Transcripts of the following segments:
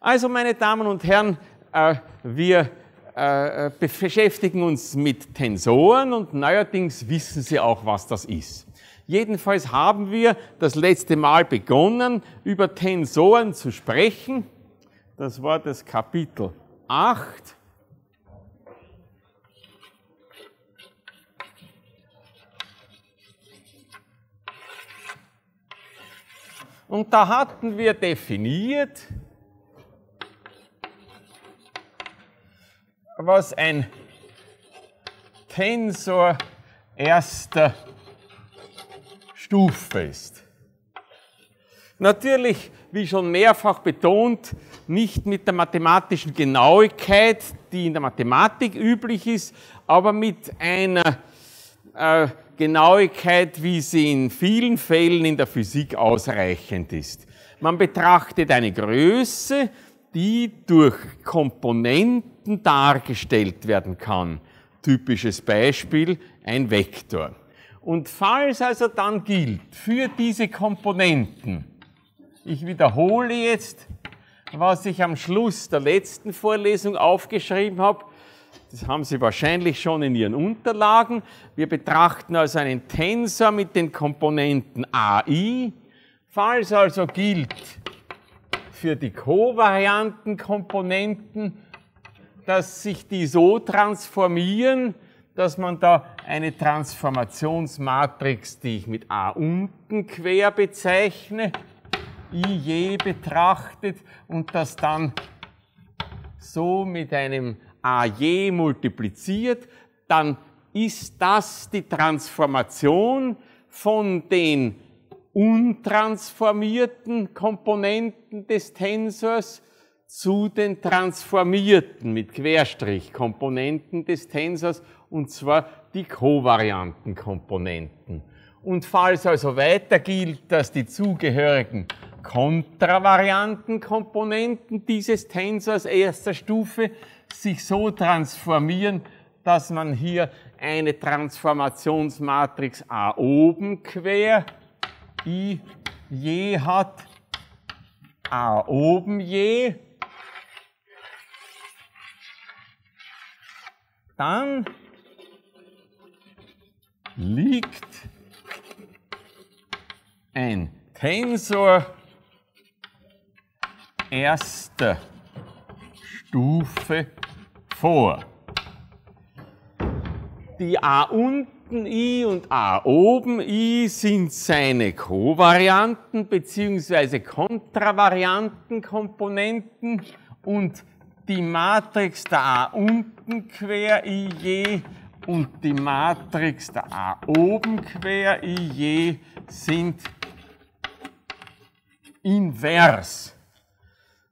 Also, meine Damen und Herren, äh, wir äh, äh, beschäftigen uns mit Tensoren und neuerdings wissen Sie auch, was das ist. Jedenfalls haben wir das letzte Mal begonnen, über Tensoren zu sprechen. Das war das Kapitel 8. Und da hatten wir definiert, was ein Tensor erster Stufe ist. Natürlich, wie schon mehrfach betont, nicht mit der mathematischen Genauigkeit, die in der Mathematik üblich ist, aber mit einer äh, Genauigkeit, wie sie in vielen Fällen in der Physik ausreichend ist. Man betrachtet eine Größe, die durch Komponenten Elementen dargestellt werden kann. Typisches Beispiel, ein Vektor. Und falls also dann gilt für diese Komponenten, ich wiederhole jetzt, was ich am Schluss der letzten Vorlesung aufgeschrieben habe, das haben Sie wahrscheinlich schon in Ihren Unterlagen. Wir betrachten also einen Tensor mit den Komponenten AI. Falls also gilt für die Kovarianten Komponenten dass sich die so transformieren, dass man da eine Transformationsmatrix, die ich mit A unten quer bezeichne, IJ betrachtet und das dann so mit einem AJ multipliziert, dann ist das die Transformation von den untransformierten Komponenten des Tensors zu den transformierten mit Querstrich Komponenten des Tensors und zwar die kovarianten Komponenten. Und falls also weiter gilt, dass die zugehörigen kontravarianten Komponenten dieses Tensors erster Stufe sich so transformieren, dass man hier eine Transformationsmatrix A oben quer I je hat, A oben je dann liegt ein Tensor erster Stufe vor. Die A unten I und A oben I sind seine Kovarianten bzw. Kontravariantenkomponenten und die Matrix der A unten quer IJ und die Matrix der A oben quer IJ sind invers.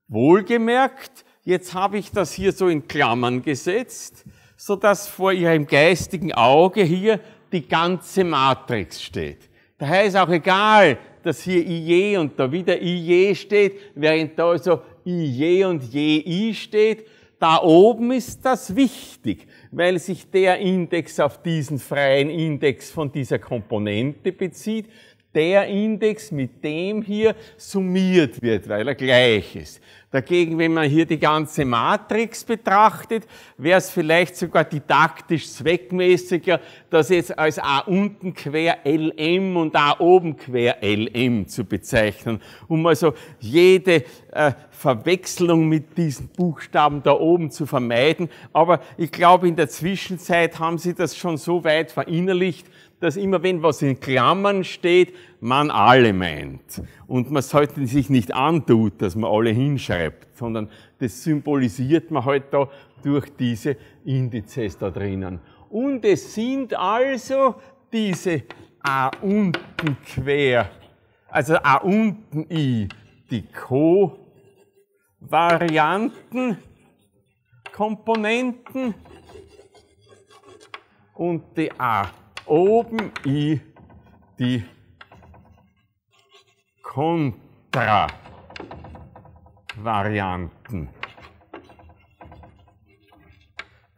Wohlgemerkt, jetzt habe ich das hier so in Klammern gesetzt, so dass vor Ihrem geistigen Auge hier die ganze Matrix steht. Daher ist auch egal, dass hier IJ und da wieder IJ steht, während da also i je und je i steht, da oben ist das wichtig, weil sich der Index auf diesen freien Index von dieser Komponente bezieht der Index mit dem hier summiert wird, weil er gleich ist. Dagegen, wenn man hier die ganze Matrix betrachtet, wäre es vielleicht sogar didaktisch zweckmäßiger, das jetzt als A unten quer LM und A oben quer LM zu bezeichnen, um also jede äh, Verwechslung mit diesen Buchstaben da oben zu vermeiden. Aber ich glaube, in der Zwischenzeit haben Sie das schon so weit verinnerlicht, dass immer wenn was in Klammern steht, man alle meint. Und man sollte sich nicht antut, dass man alle hinschreibt, sondern das symbolisiert man halt da durch diese Indizes da drinnen. Und es sind also diese A unten quer, also A unten I, die Co-Varianten, Komponenten und die A oben i die kontra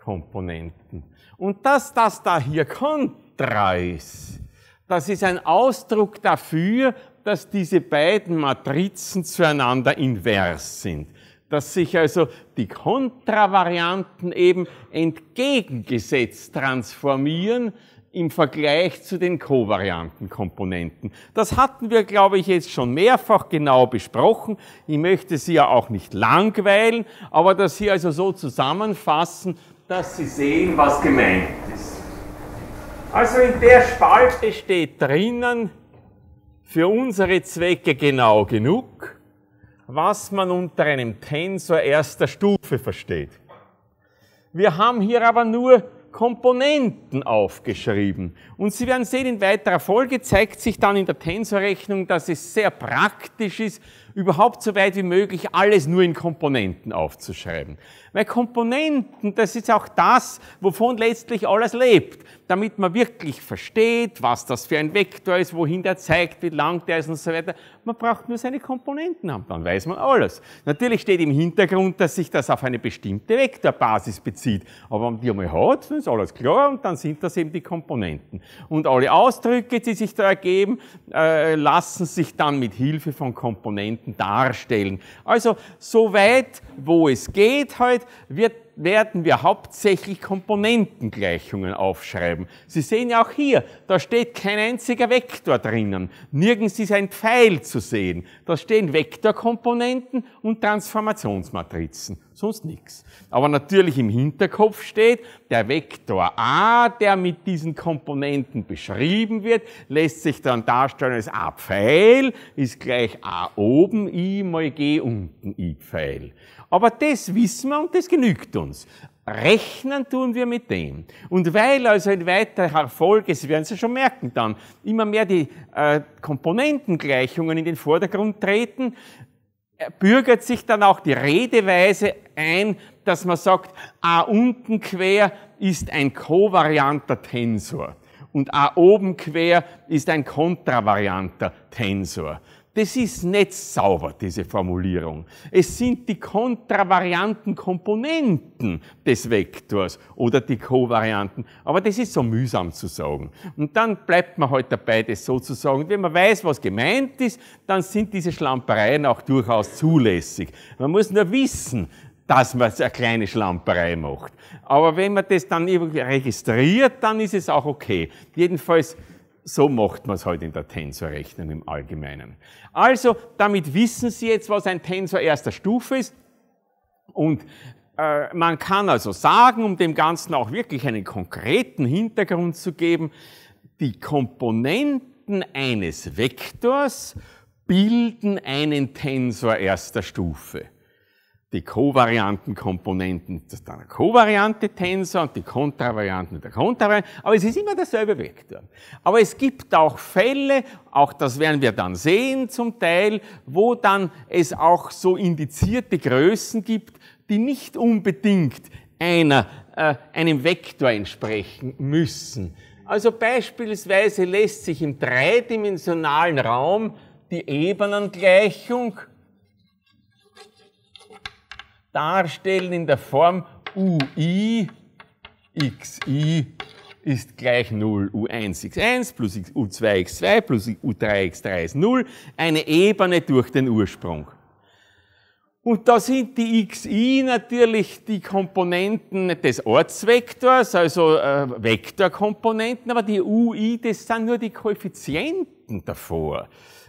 Komponenten. Und dass das da hier Kontra ist, das ist ein Ausdruck dafür, dass diese beiden Matrizen zueinander invers sind. Dass sich also die Kontravarianten eben entgegengesetzt transformieren, im Vergleich zu den Kovariantenkomponenten. Das hatten wir, glaube ich, jetzt schon mehrfach genau besprochen. Ich möchte Sie ja auch nicht langweilen, aber das hier also so zusammenfassen, dass Sie sehen, was gemeint ist. Also in der Spalte steht drinnen, für unsere Zwecke genau genug, was man unter einem Tensor erster Stufe versteht. Wir haben hier aber nur Komponenten aufgeschrieben. Und Sie werden sehen, in weiterer Folge zeigt sich dann in der Tensorrechnung, dass es sehr praktisch ist, überhaupt so weit wie möglich alles nur in Komponenten aufzuschreiben. Weil Komponenten, das ist auch das, wovon letztlich alles lebt damit man wirklich versteht, was das für ein Vektor ist, wohin der zeigt, wie lang der ist und so weiter. Man braucht nur seine Komponenten haben, dann weiß man alles. Natürlich steht im Hintergrund, dass sich das auf eine bestimmte Vektorbasis bezieht. Aber wenn man die einmal hat, dann ist alles klar und dann sind das eben die Komponenten. Und alle Ausdrücke, die sich da ergeben, äh, lassen sich dann mit Hilfe von Komponenten darstellen. Also, so weit, wo es geht, halt, wird werden wir hauptsächlich Komponentengleichungen aufschreiben. Sie sehen ja auch hier, da steht kein einziger Vektor drinnen. Nirgends ist ein Pfeil zu sehen. Da stehen Vektorkomponenten und Transformationsmatrizen sonst nichts. Aber natürlich im Hinterkopf steht, der Vektor a, der mit diesen Komponenten beschrieben wird, lässt sich dann darstellen als a Pfeil ist gleich a oben i mal g unten i Pfeil. Aber das wissen wir und das genügt uns. Rechnen tun wir mit dem. Und weil also in weiterer Folge, Sie werden es ja schon merken dann, immer mehr die äh, Komponentengleichungen in den Vordergrund treten, bürgert sich dann auch die Redeweise ein, dass man sagt, a unten quer ist ein kovarianter Tensor und a oben quer ist ein kontravarianter Tensor. Das ist nicht sauber, diese Formulierung. Es sind die kontravarianten Komponenten des Vektors oder die Kovarianten. Aber das ist so mühsam zu sagen. Und dann bleibt man halt dabei, das so zu sagen. Und wenn man weiß, was gemeint ist, dann sind diese Schlampereien auch durchaus zulässig. Man muss nur wissen, dass man eine kleine Schlamperei macht. Aber wenn man das dann irgendwie registriert, dann ist es auch okay. Jedenfalls, so macht man es halt in der Tensorrechnung im Allgemeinen. Also, damit wissen Sie jetzt, was ein Tensor erster Stufe ist. Und äh, man kann also sagen, um dem Ganzen auch wirklich einen konkreten Hintergrund zu geben, die Komponenten eines Vektors bilden einen Tensor erster Stufe die Kovariantenkomponenten ist dann der Kovariante Tensor und die Kontravarianten der Kontravariante, aber es ist immer derselbe Vektor. Aber es gibt auch Fälle, auch das werden wir dann sehen zum Teil, wo dann es auch so indizierte Größen gibt, die nicht unbedingt einer, äh, einem Vektor entsprechen müssen. Also beispielsweise lässt sich im dreidimensionalen Raum die Ebenengleichung darstellen in der Form ui xi ist gleich 0. U1 x1 plus U2 x2 plus U3 x3 ist 0. Eine Ebene durch den Ursprung. Und da sind die xi natürlich die Komponenten des Ortsvektors, also äh, Vektorkomponenten, aber die ui, das sind nur die Koeffizienten davor.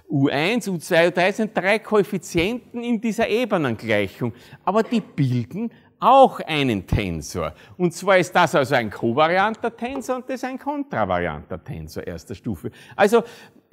U1, U2, U3 sind drei Koeffizienten in dieser Ebenengleichung, aber die bilden auch einen Tensor. Und zwar ist das also ein kovarianter Tensor und das ein kontravarianter Tensor erster Stufe. Also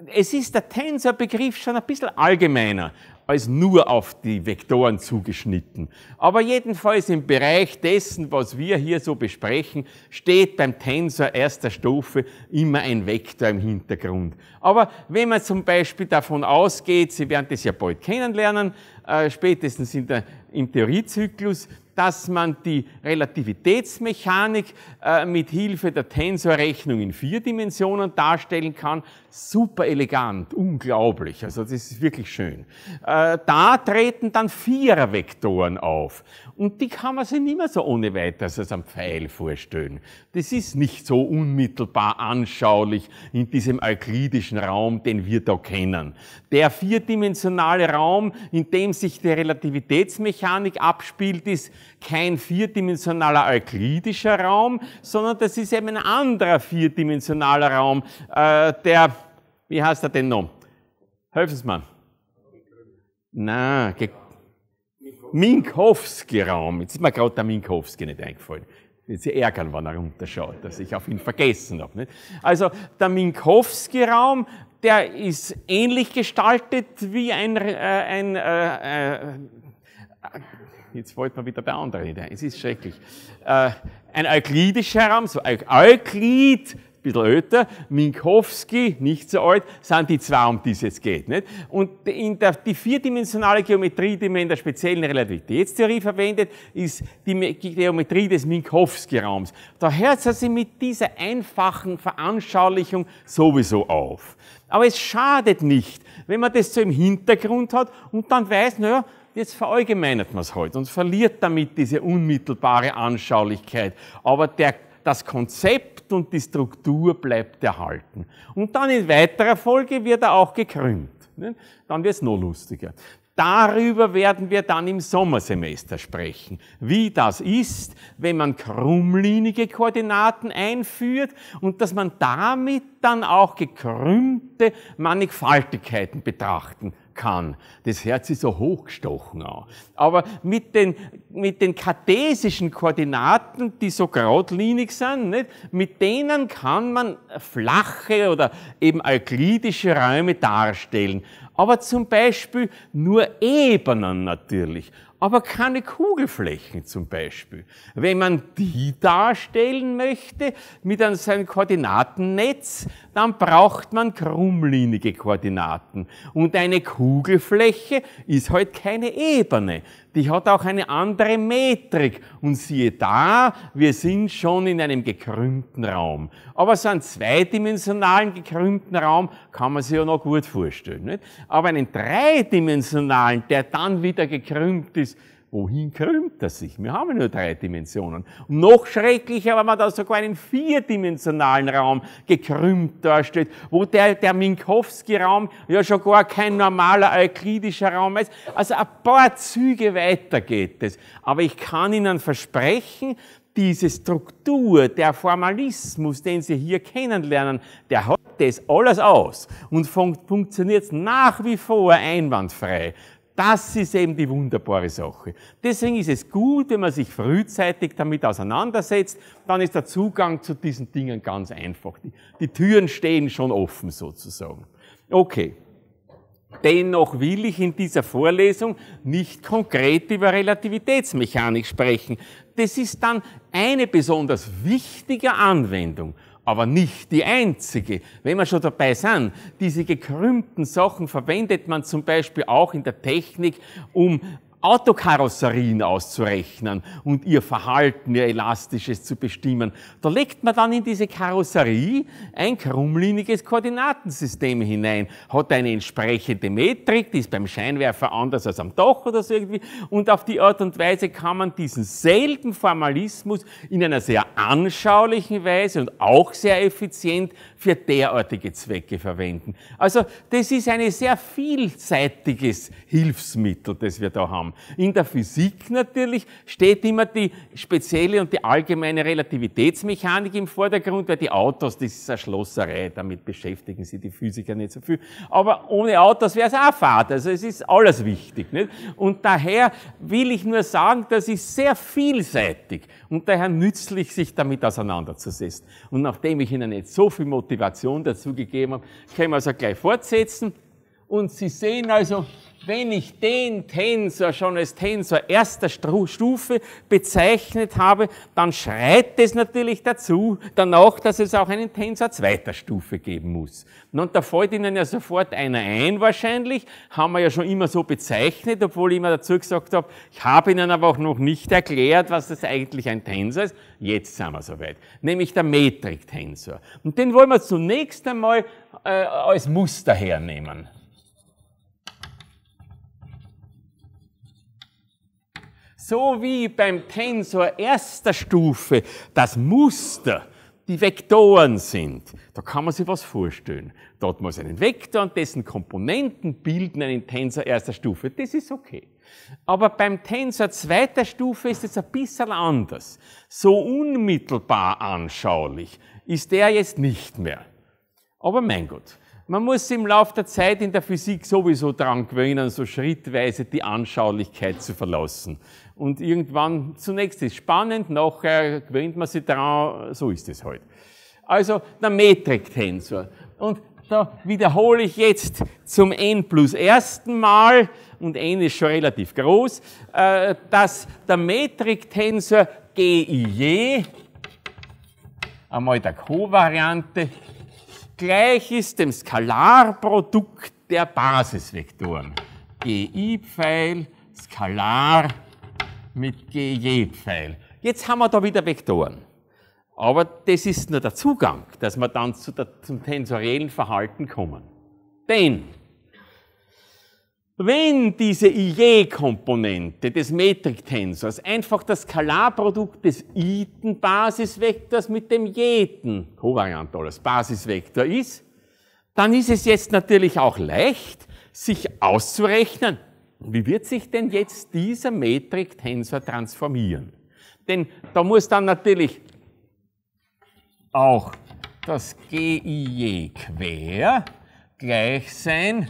es ist der Tensorbegriff schon ein bisschen allgemeiner als nur auf die Vektoren zugeschnitten. Aber jedenfalls im Bereich dessen, was wir hier so besprechen, steht beim Tensor erster Stufe immer ein Vektor im Hintergrund. Aber wenn man zum Beispiel davon ausgeht, Sie werden das ja bald kennenlernen, äh, spätestens in der, im Theoriezyklus, dass man die Relativitätsmechanik äh, mit Hilfe der Tensorrechnung in vier Dimensionen darstellen kann. Super elegant, unglaublich. Also das ist wirklich schön. Äh, äh, da treten dann vier Vektoren auf. Und die kann man sich nicht mehr so ohne weiteres als am Pfeil vorstellen. Das ist nicht so unmittelbar anschaulich in diesem euklidischen Raum, den wir da kennen. Der vierdimensionale Raum, in dem sich die Relativitätsmechanik abspielt, ist kein vierdimensionaler euklidischer Raum, sondern das ist eben ein anderer vierdimensionaler Raum, äh, der, wie heißt er denn noch? Helfen Sie mir. Nein, ge Minkowski-Raum. Jetzt ist mir gerade der Minkowski nicht eingefallen. sie ärgern, wenn er runterschaut, dass ich auf ihn vergessen habe. Nicht? Also der Minkowski-Raum, der ist ähnlich gestaltet wie ein, äh, ein äh, äh, jetzt wollte man wieder der andere reden. Es ist schrecklich. Äh, ein euklidischer Raum, so Euklid bisschen älter, Minkowski, nicht so alt, sind die zwei, um die es jetzt geht. Nicht? Und in der, die vierdimensionale Geometrie, die man in der speziellen Relativitätstheorie verwendet, ist die Geometrie des Minkowski-Raums. Da hört es sie mit dieser einfachen Veranschaulichung sowieso auf. Aber es schadet nicht, wenn man das so im Hintergrund hat und dann weiß, naja, jetzt verallgemeinert man es heute halt und verliert damit diese unmittelbare Anschaulichkeit. Aber der das Konzept und die Struktur bleibt erhalten. Und dann in weiterer Folge wird er auch gekrümmt. Ne? Dann wird es noch lustiger. Darüber werden wir dann im Sommersemester sprechen, wie das ist, wenn man krummlinige Koordinaten einführt und dass man damit dann auch gekrümmte Mannigfaltigkeiten betrachten kann. Das Herz ist so hochgestochen auch. Aber mit den, mit den kartesischen Koordinaten, die so geradlinig sind, nicht? mit denen kann man flache oder eben euklidische Räume darstellen aber zum Beispiel nur Ebenen natürlich, aber keine Kugelflächen zum Beispiel. Wenn man die darstellen möchte mit einem Koordinatennetz, dann braucht man krummlinige Koordinaten. Und eine Kugelfläche ist halt keine Ebene, die hat auch eine andere Metrik. Und siehe da, wir sind schon in einem gekrümmten Raum. Aber so einen zweidimensionalen gekrümmten Raum kann man sich ja noch gut vorstellen. Nicht? Aber einen dreidimensionalen, der dann wieder gekrümmt ist, Wohin krümmt das sich? Wir haben nur drei Dimensionen. Und noch schrecklicher, wenn man da sogar einen vierdimensionalen Raum gekrümmt darstellt, wo der, der Minkowski-Raum ja schon gar kein normaler euklidischer Raum ist. Also ein paar Züge weiter geht es. Aber ich kann Ihnen versprechen, diese Struktur, der Formalismus, den Sie hier kennenlernen, der hat das alles aus und funktioniert nach wie vor einwandfrei. Das ist eben die wunderbare Sache. Deswegen ist es gut, wenn man sich frühzeitig damit auseinandersetzt, dann ist der Zugang zu diesen Dingen ganz einfach. Die, die Türen stehen schon offen sozusagen. Okay. Dennoch will ich in dieser Vorlesung nicht konkret über Relativitätsmechanik sprechen. Das ist dann eine besonders wichtige Anwendung aber nicht die einzige. Wenn wir schon dabei sind, diese gekrümmten Sachen verwendet man zum Beispiel auch in der Technik, um Autokarosserien auszurechnen und ihr Verhalten, ihr elastisches zu bestimmen. Da legt man dann in diese Karosserie ein krummliniges Koordinatensystem hinein, hat eine entsprechende Metrik, die ist beim Scheinwerfer anders als am Dach oder so irgendwie und auf die Art und Weise kann man diesen selben Formalismus in einer sehr anschaulichen Weise und auch sehr effizient für derartige Zwecke verwenden. Also das ist ein sehr vielseitiges Hilfsmittel, das wir da haben. In der Physik natürlich steht immer die spezielle und die allgemeine Relativitätsmechanik im Vordergrund, weil die Autos, das ist eine Schlosserei, damit beschäftigen sich die Physiker nicht so viel. Aber ohne Autos wäre es auch Fahrt, also es ist alles wichtig. Nicht? Und daher will ich nur sagen, das ist sehr vielseitig und daher nützlich, sich damit auseinanderzusetzen. Und nachdem ich Ihnen jetzt so viel motiviere, Motivation dazu gegeben haben, können wir also gleich fortsetzen. Und Sie sehen also, wenn ich den Tensor schon als Tensor erster Stufe bezeichnet habe, dann schreit es natürlich dazu, danach, dass es auch einen Tensor zweiter Stufe geben muss. Und da fällt Ihnen ja sofort einer ein wahrscheinlich, haben wir ja schon immer so bezeichnet, obwohl ich immer dazu gesagt habe, ich habe Ihnen aber auch noch nicht erklärt, was das eigentlich ein Tensor ist. Jetzt sind wir soweit, nämlich der Metriktensor. Und den wollen wir zunächst einmal äh, als Muster hernehmen. So wie beim Tensor erster Stufe das Muster die Vektoren sind. Da kann man sich was vorstellen. Dort muss einen Vektor und dessen Komponenten bilden einen Tensor erster Stufe. Das ist okay. Aber beim Tensor zweiter Stufe ist es ein bisschen anders. So unmittelbar anschaulich ist der jetzt nicht mehr. Aber mein Gott. Man muss im Laufe der Zeit in der Physik sowieso dran gewöhnen, so schrittweise die Anschaulichkeit zu verlassen. Und irgendwann, zunächst ist es spannend, nachher gewöhnt man sich dran, so ist es halt. Also der Metriktensor. Und da wiederhole ich jetzt zum n plus ersten Mal, und n ist schon relativ groß, äh, dass der Metriktensor GIJ, einmal der Kovariante, variante gleich ist dem Skalarprodukt der Basisvektoren. GI-Pfeil, Skalar mit GJ-Pfeil. Jetzt haben wir da wieder Vektoren. Aber das ist nur der Zugang, dass wir dann zu der, zum tensoriellen Verhalten kommen. Denn wenn diese IE-Komponente des Metriktensors einfach das Skalarprodukt des iten-Basisvektors mit dem jeten kovariant Basisvektor ist, dann ist es jetzt natürlich auch leicht, sich auszurechnen, wie wird sich denn jetzt dieser Metriktensor transformieren. Denn da muss dann natürlich auch das GIJ e quer gleich sein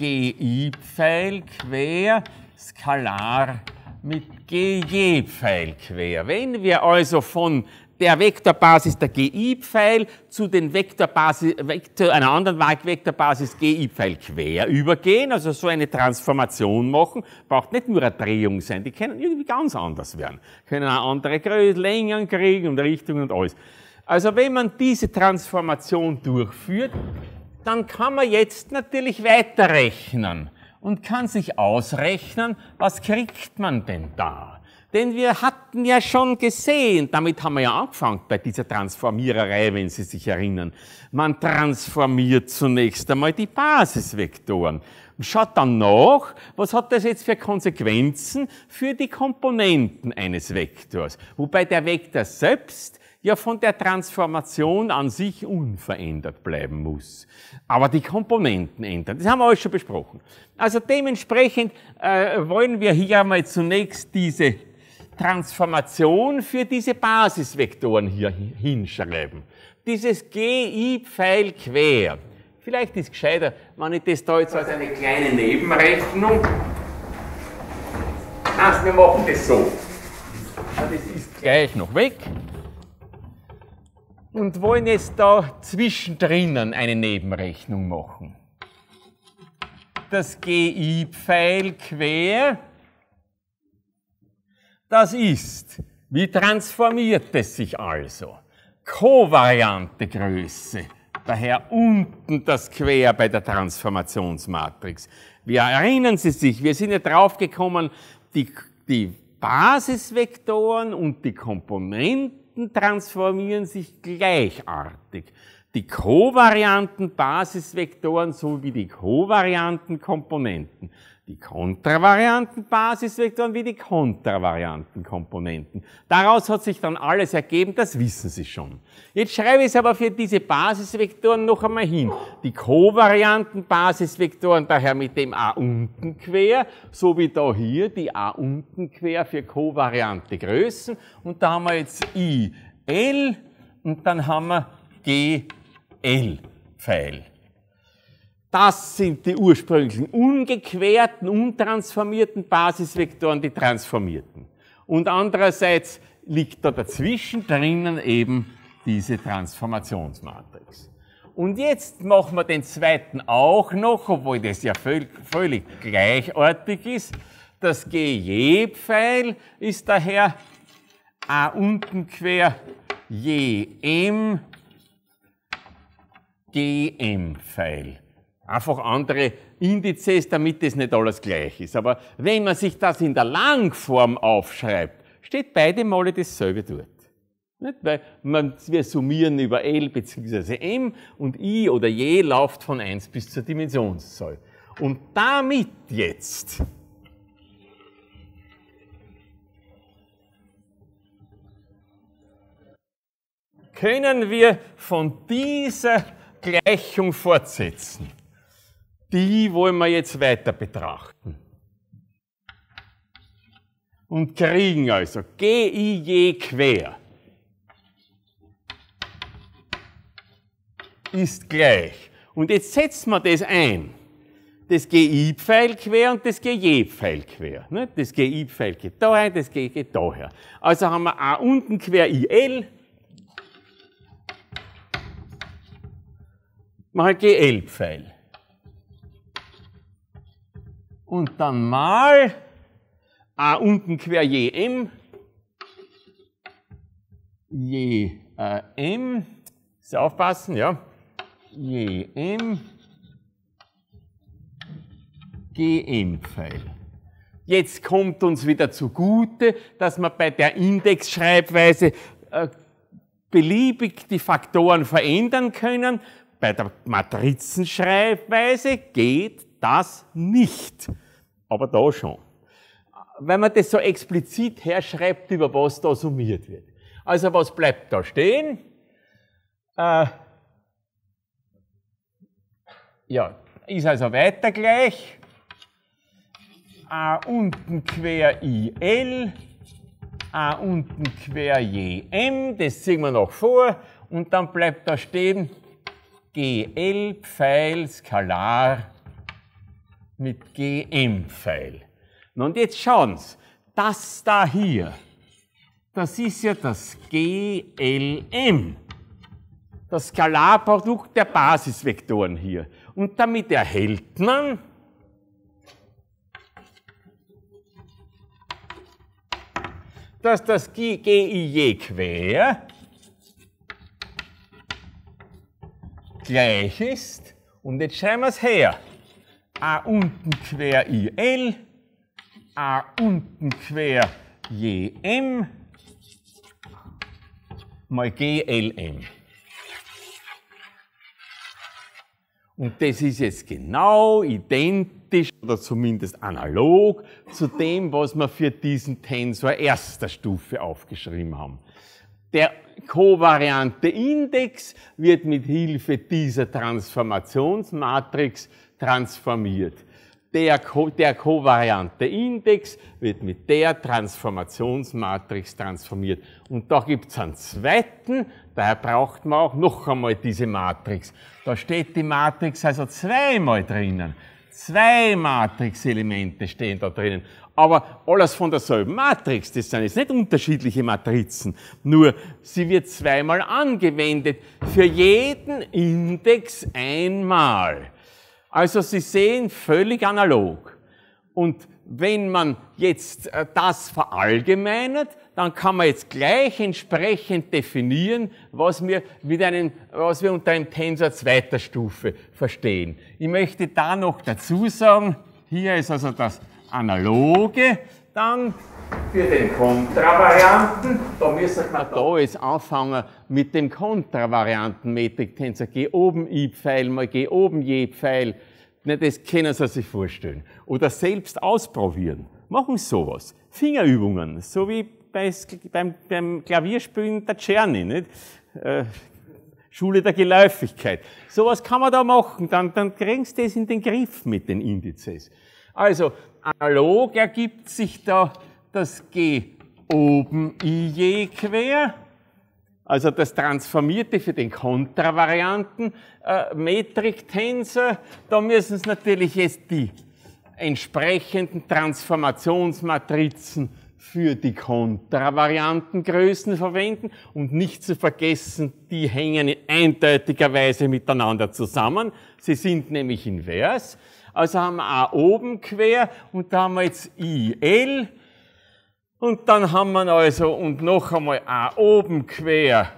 GI-Pfeil quer, skalar mit GJ-Pfeil quer. Wenn wir also von der Vektorbasis der GI-Pfeil zu den Vektorbasis, Vektor, einer anderen Vektorbasis GI-Pfeil quer übergehen, also so eine Transformation machen, braucht nicht nur eine Drehung sein, die können irgendwie ganz anders werden, können auch andere Größen, Längen kriegen und Richtungen und alles. Also wenn man diese Transformation durchführt, dann kann man jetzt natürlich weiterrechnen und kann sich ausrechnen, was kriegt man denn da? Denn wir hatten ja schon gesehen, damit haben wir ja angefangen bei dieser Transformiererei, wenn Sie sich erinnern. Man transformiert zunächst einmal die Basisvektoren und schaut dann nach, was hat das jetzt für Konsequenzen für die Komponenten eines Vektors. Wobei der Vektor selbst ja von der Transformation an sich unverändert bleiben muss. Aber die Komponenten ändern. Das haben wir alles schon besprochen. Also dementsprechend äh, wollen wir hier mal zunächst diese Transformation für diese Basisvektoren hier hinschreiben. Dieses GI-Pfeil quer. Vielleicht ist es gescheiter, wenn ich das da jetzt als eine kleine Nebenrechnung. Nein, wir machen das so. Das ist gleich noch weg und wollen jetzt da zwischendrin eine Nebenrechnung machen. Das GI-Pfeil quer, das ist, wie transformiert es sich also? Kovariante Größe, daher unten das Quer bei der Transformationsmatrix. Wir erinnern Sie sich, wir sind ja draufgekommen, die, die Basisvektoren und die Komponenten Elementen transformieren sich gleichartig. Die Covarianten Basisvektoren sowie die Covarianten Komponenten die Kontravariantenbasisvektoren wie die Kontravariantenkomponenten. Daraus hat sich dann alles ergeben, das wissen Sie schon. Jetzt schreibe ich es aber für diese Basisvektoren noch einmal hin. Die Kovariantenbasisvektoren daher mit dem a unten quer, so wie da hier die a unten quer für kovariante Größen. Und da haben wir jetzt i l und dann haben wir g l Pfeil. Das sind die ursprünglichen, ungequerten, untransformierten Basisvektoren, die transformierten. Und andererseits liegt da dazwischen drinnen eben diese Transformationsmatrix. Und jetzt machen wir den zweiten auch noch, obwohl das ja völlig, völlig gleichartig ist. Das GJ-Pfeil ist daher A unten quer JM GM-Pfeil einfach andere Indizes, damit das nicht alles gleich ist. Aber wenn man sich das in der Langform aufschreibt, steht beide Male dasselbe dort. Nicht? Weil man, wir summieren über L bzw. M und I oder J läuft von 1 bis zur Dimensionszahl. Und damit jetzt können wir von dieser Gleichung fortsetzen die wollen wir jetzt weiter betrachten. Und kriegen also GIJ quer ist gleich. Und jetzt setzen wir das ein. Das GI-Pfeil quer und das GJ-Pfeil quer. Ne? Das GI-Pfeil geht da rein, das G geht da her. Also haben wir A unten quer IL. Mal GL-Pfeil und dann mal a unten quer je m, je äh, m, Sie aufpassen, ja, je m, gm-Pfeil. Jetzt kommt uns wieder zugute, dass man bei der Indexschreibweise äh, beliebig die Faktoren verändern können. Bei der Matrizenschreibweise geht das nicht aber da schon. Wenn man das so explizit herschreibt, über was da summiert wird. Also was bleibt da stehen? Äh, ja, ist also weiter gleich. A unten quer IL, A unten quer JM, das ziehen wir noch vor. Und dann bleibt da stehen GL Pfeil Skalar mit GM-Pfeil. Und jetzt schauen Sie, das da hier, das ist ja das GLM, das Skalarprodukt der Basisvektoren hier. Und damit erhält man dass das GIJ e quer gleich ist. Und jetzt schreiben wir es her a unten quer IL, a unten quer JM mal GLM. Und das ist jetzt genau identisch oder zumindest analog zu dem, was wir für diesen Tensor erster Stufe aufgeschrieben haben. Der kovariante Index wird mit Hilfe dieser Transformationsmatrix transformiert. Der, Ko kovariante Index wird mit der Transformationsmatrix transformiert. Und da gibt's einen zweiten, daher braucht man auch noch einmal diese Matrix. Da steht die Matrix also zweimal drinnen. Zwei Matrixelemente stehen da drinnen. Aber alles von derselben Matrix, das sind jetzt nicht unterschiedliche Matrizen, nur sie wird zweimal angewendet, für jeden Index einmal. Also Sie sehen völlig analog. Und wenn man jetzt äh, das verallgemeinert, dann kann man jetzt gleich entsprechend definieren, was wir, mit einem, was wir unter einem Tensor zweiter Stufe verstehen. Ich möchte da noch dazu sagen, hier ist also das Analoge, dann für den Kontravarianten, da müssen wir da jetzt anfangen, mit dem Kontravariantenmetrik Tensor geh oben i-Pfeil mal geh oben je pfeil ne, Das können Sie sich vorstellen. Oder selbst ausprobieren. Machen Sie sowas. Fingerübungen, so wie beim, beim Klavierspielen der Czerny, nicht? Äh, Schule der Geläufigkeit. Sowas kann man da machen, dann, dann kriegen Sie das in den Griff mit den Indizes. Also, analog ergibt sich da das G oben i je quer also das Transformierte für den Kontravarianten, äh, Metriktensor, da müssen es natürlich jetzt die entsprechenden Transformationsmatrizen für die Kontravariantengrößen verwenden und nicht zu vergessen, die hängen eindeutigerweise miteinander zusammen. Sie sind nämlich invers. Also haben wir A oben quer und da haben wir jetzt IL und dann haben wir also, und noch einmal A ah, oben quer,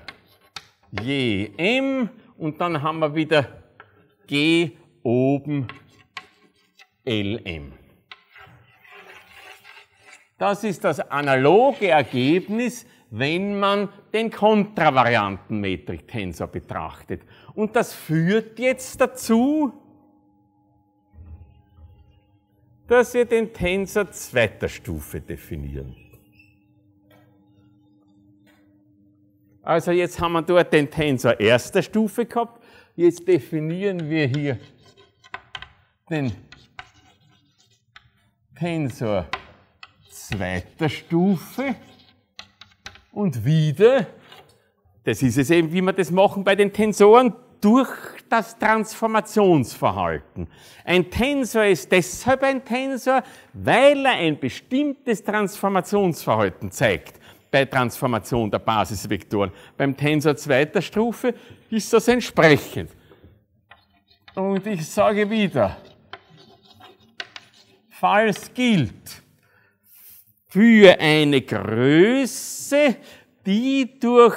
je M. Und dann haben wir wieder G oben LM. Das ist das analoge Ergebnis, wenn man den Kontravariantenmetriktensor betrachtet. Und das führt jetzt dazu, dass wir den Tensor zweiter Stufe definieren. Also jetzt haben wir dort den Tensor erster Stufe gehabt. Jetzt definieren wir hier den Tensor zweiter Stufe und wieder, das ist es eben, wie wir das machen bei den Tensoren, durch das Transformationsverhalten. Ein Tensor ist deshalb ein Tensor, weil er ein bestimmtes Transformationsverhalten zeigt bei Transformation der Basisvektoren. Beim Tensor zweiter Stufe ist das entsprechend. Und ich sage wieder, falls gilt für eine Größe, die durch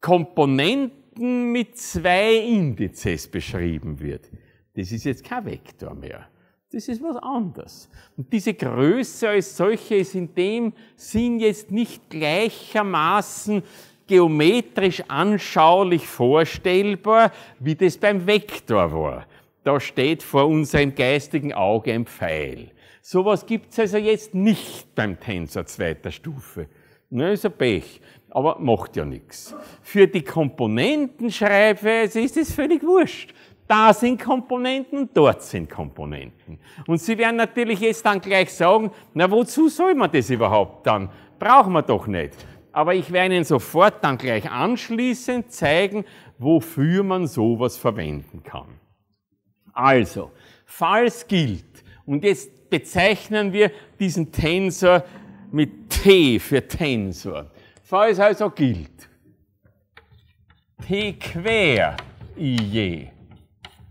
Komponenten mit zwei Indizes beschrieben wird. Das ist jetzt kein Vektor mehr. Das ist was anderes. Und diese Größe als solche ist in dem Sinn jetzt nicht gleichermaßen geometrisch anschaulich vorstellbar, wie das beim Vektor war. Da steht vor unserem geistigen Auge ein Pfeil. Sowas gibt es also jetzt nicht beim Tensor zweiter Stufe. Na, ist ein Pech, aber macht ja nichts. Für die Komponentenschreibweise ist es völlig wurscht. Da sind Komponenten, dort sind Komponenten. Und Sie werden natürlich jetzt dann gleich sagen, na wozu soll man das überhaupt dann? Brauchen wir doch nicht. Aber ich werde Ihnen sofort dann gleich anschließend zeigen, wofür man sowas verwenden kann. Also, falls gilt, und jetzt bezeichnen wir diesen Tensor mit T für Tensor. Falls also gilt, T quer IJ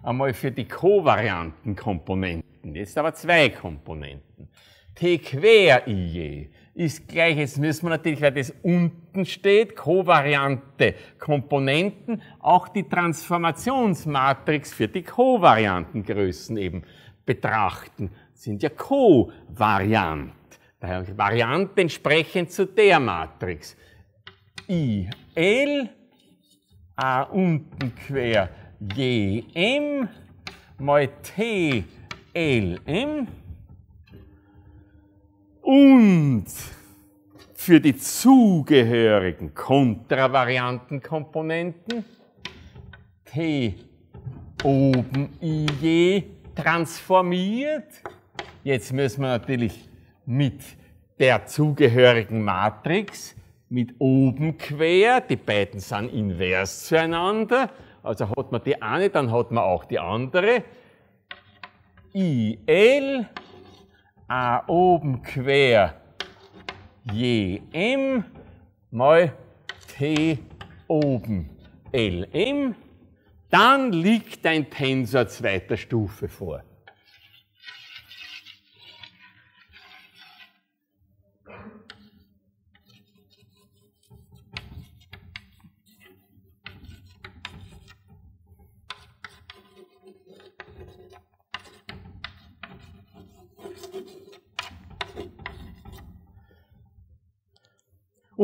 einmal für die kovarianten Komponenten. Jetzt aber zwei Komponenten. T quer IJ ist gleich, jetzt müssen wir natürlich, weil das unten steht, kovariante Komponenten, auch die Transformationsmatrix für die kovarianten Größen eben betrachten. Sind ja kovariant. Daher Variant entsprechend zu der Matrix. IL, A unten quer Gm mal TLM und für die zugehörigen Kontravariantenkomponenten T oben IJ transformiert. Jetzt müssen wir natürlich mit der zugehörigen Matrix mit oben quer, die beiden sind invers zueinander also hat man die eine, dann hat man auch die andere. IL, A oben quer JM mal T oben LM. Dann liegt ein Tensor zweiter Stufe vor.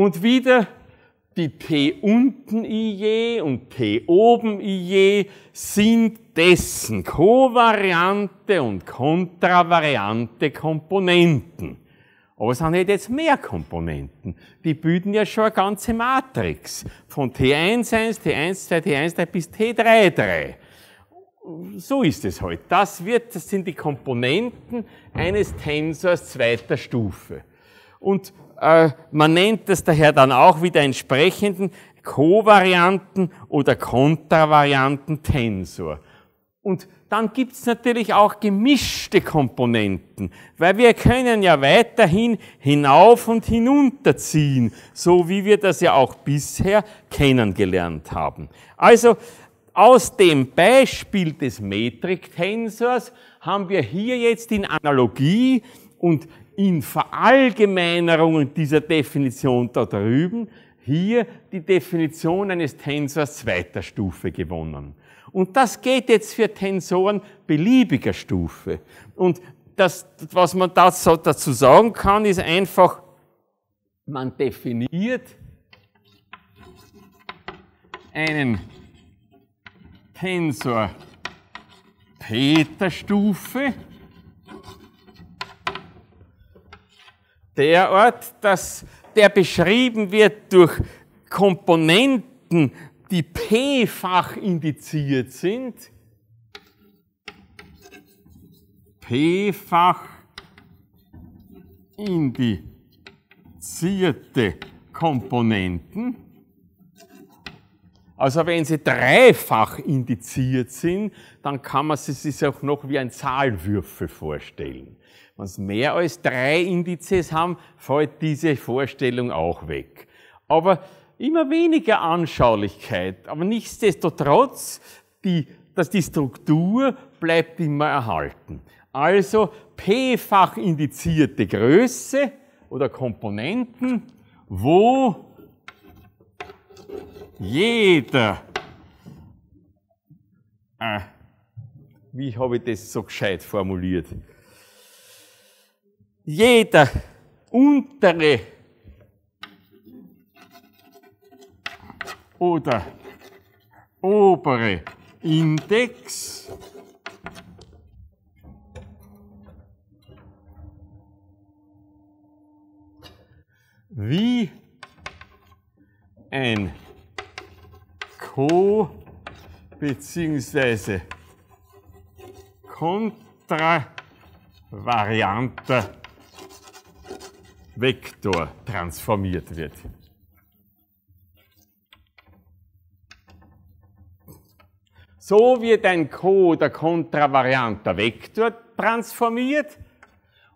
und wieder die P unten IJ und P oben IJ sind dessen Kovariante und Kontravariante Komponenten. Aber es sind nicht jetzt mehr Komponenten. Die bilden ja schon eine ganze Matrix. Von T11, T12, T13 bis T33. So ist es halt. Das, wird, das sind die Komponenten eines Tensors zweiter Stufe. Und äh, man nennt es daher dann auch wieder entsprechenden Kovarianten oder Kontravarianten Tensor. Und dann gibt's natürlich auch gemischte Komponenten, weil wir können ja weiterhin hinauf und hinunter ziehen, so wie wir das ja auch bisher kennengelernt haben. Also aus dem Beispiel des Metriktensors haben wir hier jetzt in Analogie und in Verallgemeinerungen dieser Definition da drüben hier die Definition eines Tensors zweiter Stufe gewonnen. Und das geht jetzt für Tensoren beliebiger Stufe. Und das, was man dazu sagen kann, ist einfach, man definiert einen Tensor Peter-Stufe der Ort, dass der beschrieben wird durch Komponenten, die p-fach indiziert sind. p-fach indizierte Komponenten. Also wenn sie dreifach indiziert sind, dann kann man sie sich auch noch wie ein Zahlwürfel vorstellen. Wenn es mehr als drei Indizes haben, fällt diese Vorstellung auch weg. Aber immer weniger Anschaulichkeit. Aber nichtsdestotrotz, die, dass die Struktur bleibt immer erhalten. Also p-fach indizierte Größe oder Komponenten, wo jeder, äh, wie habe ich das so gescheit formuliert? jeder untere oder obere Index wie ein Co- bzw. Kontravariante Vektor transformiert wird. So wird ein Co oder kontravarianter Vektor transformiert.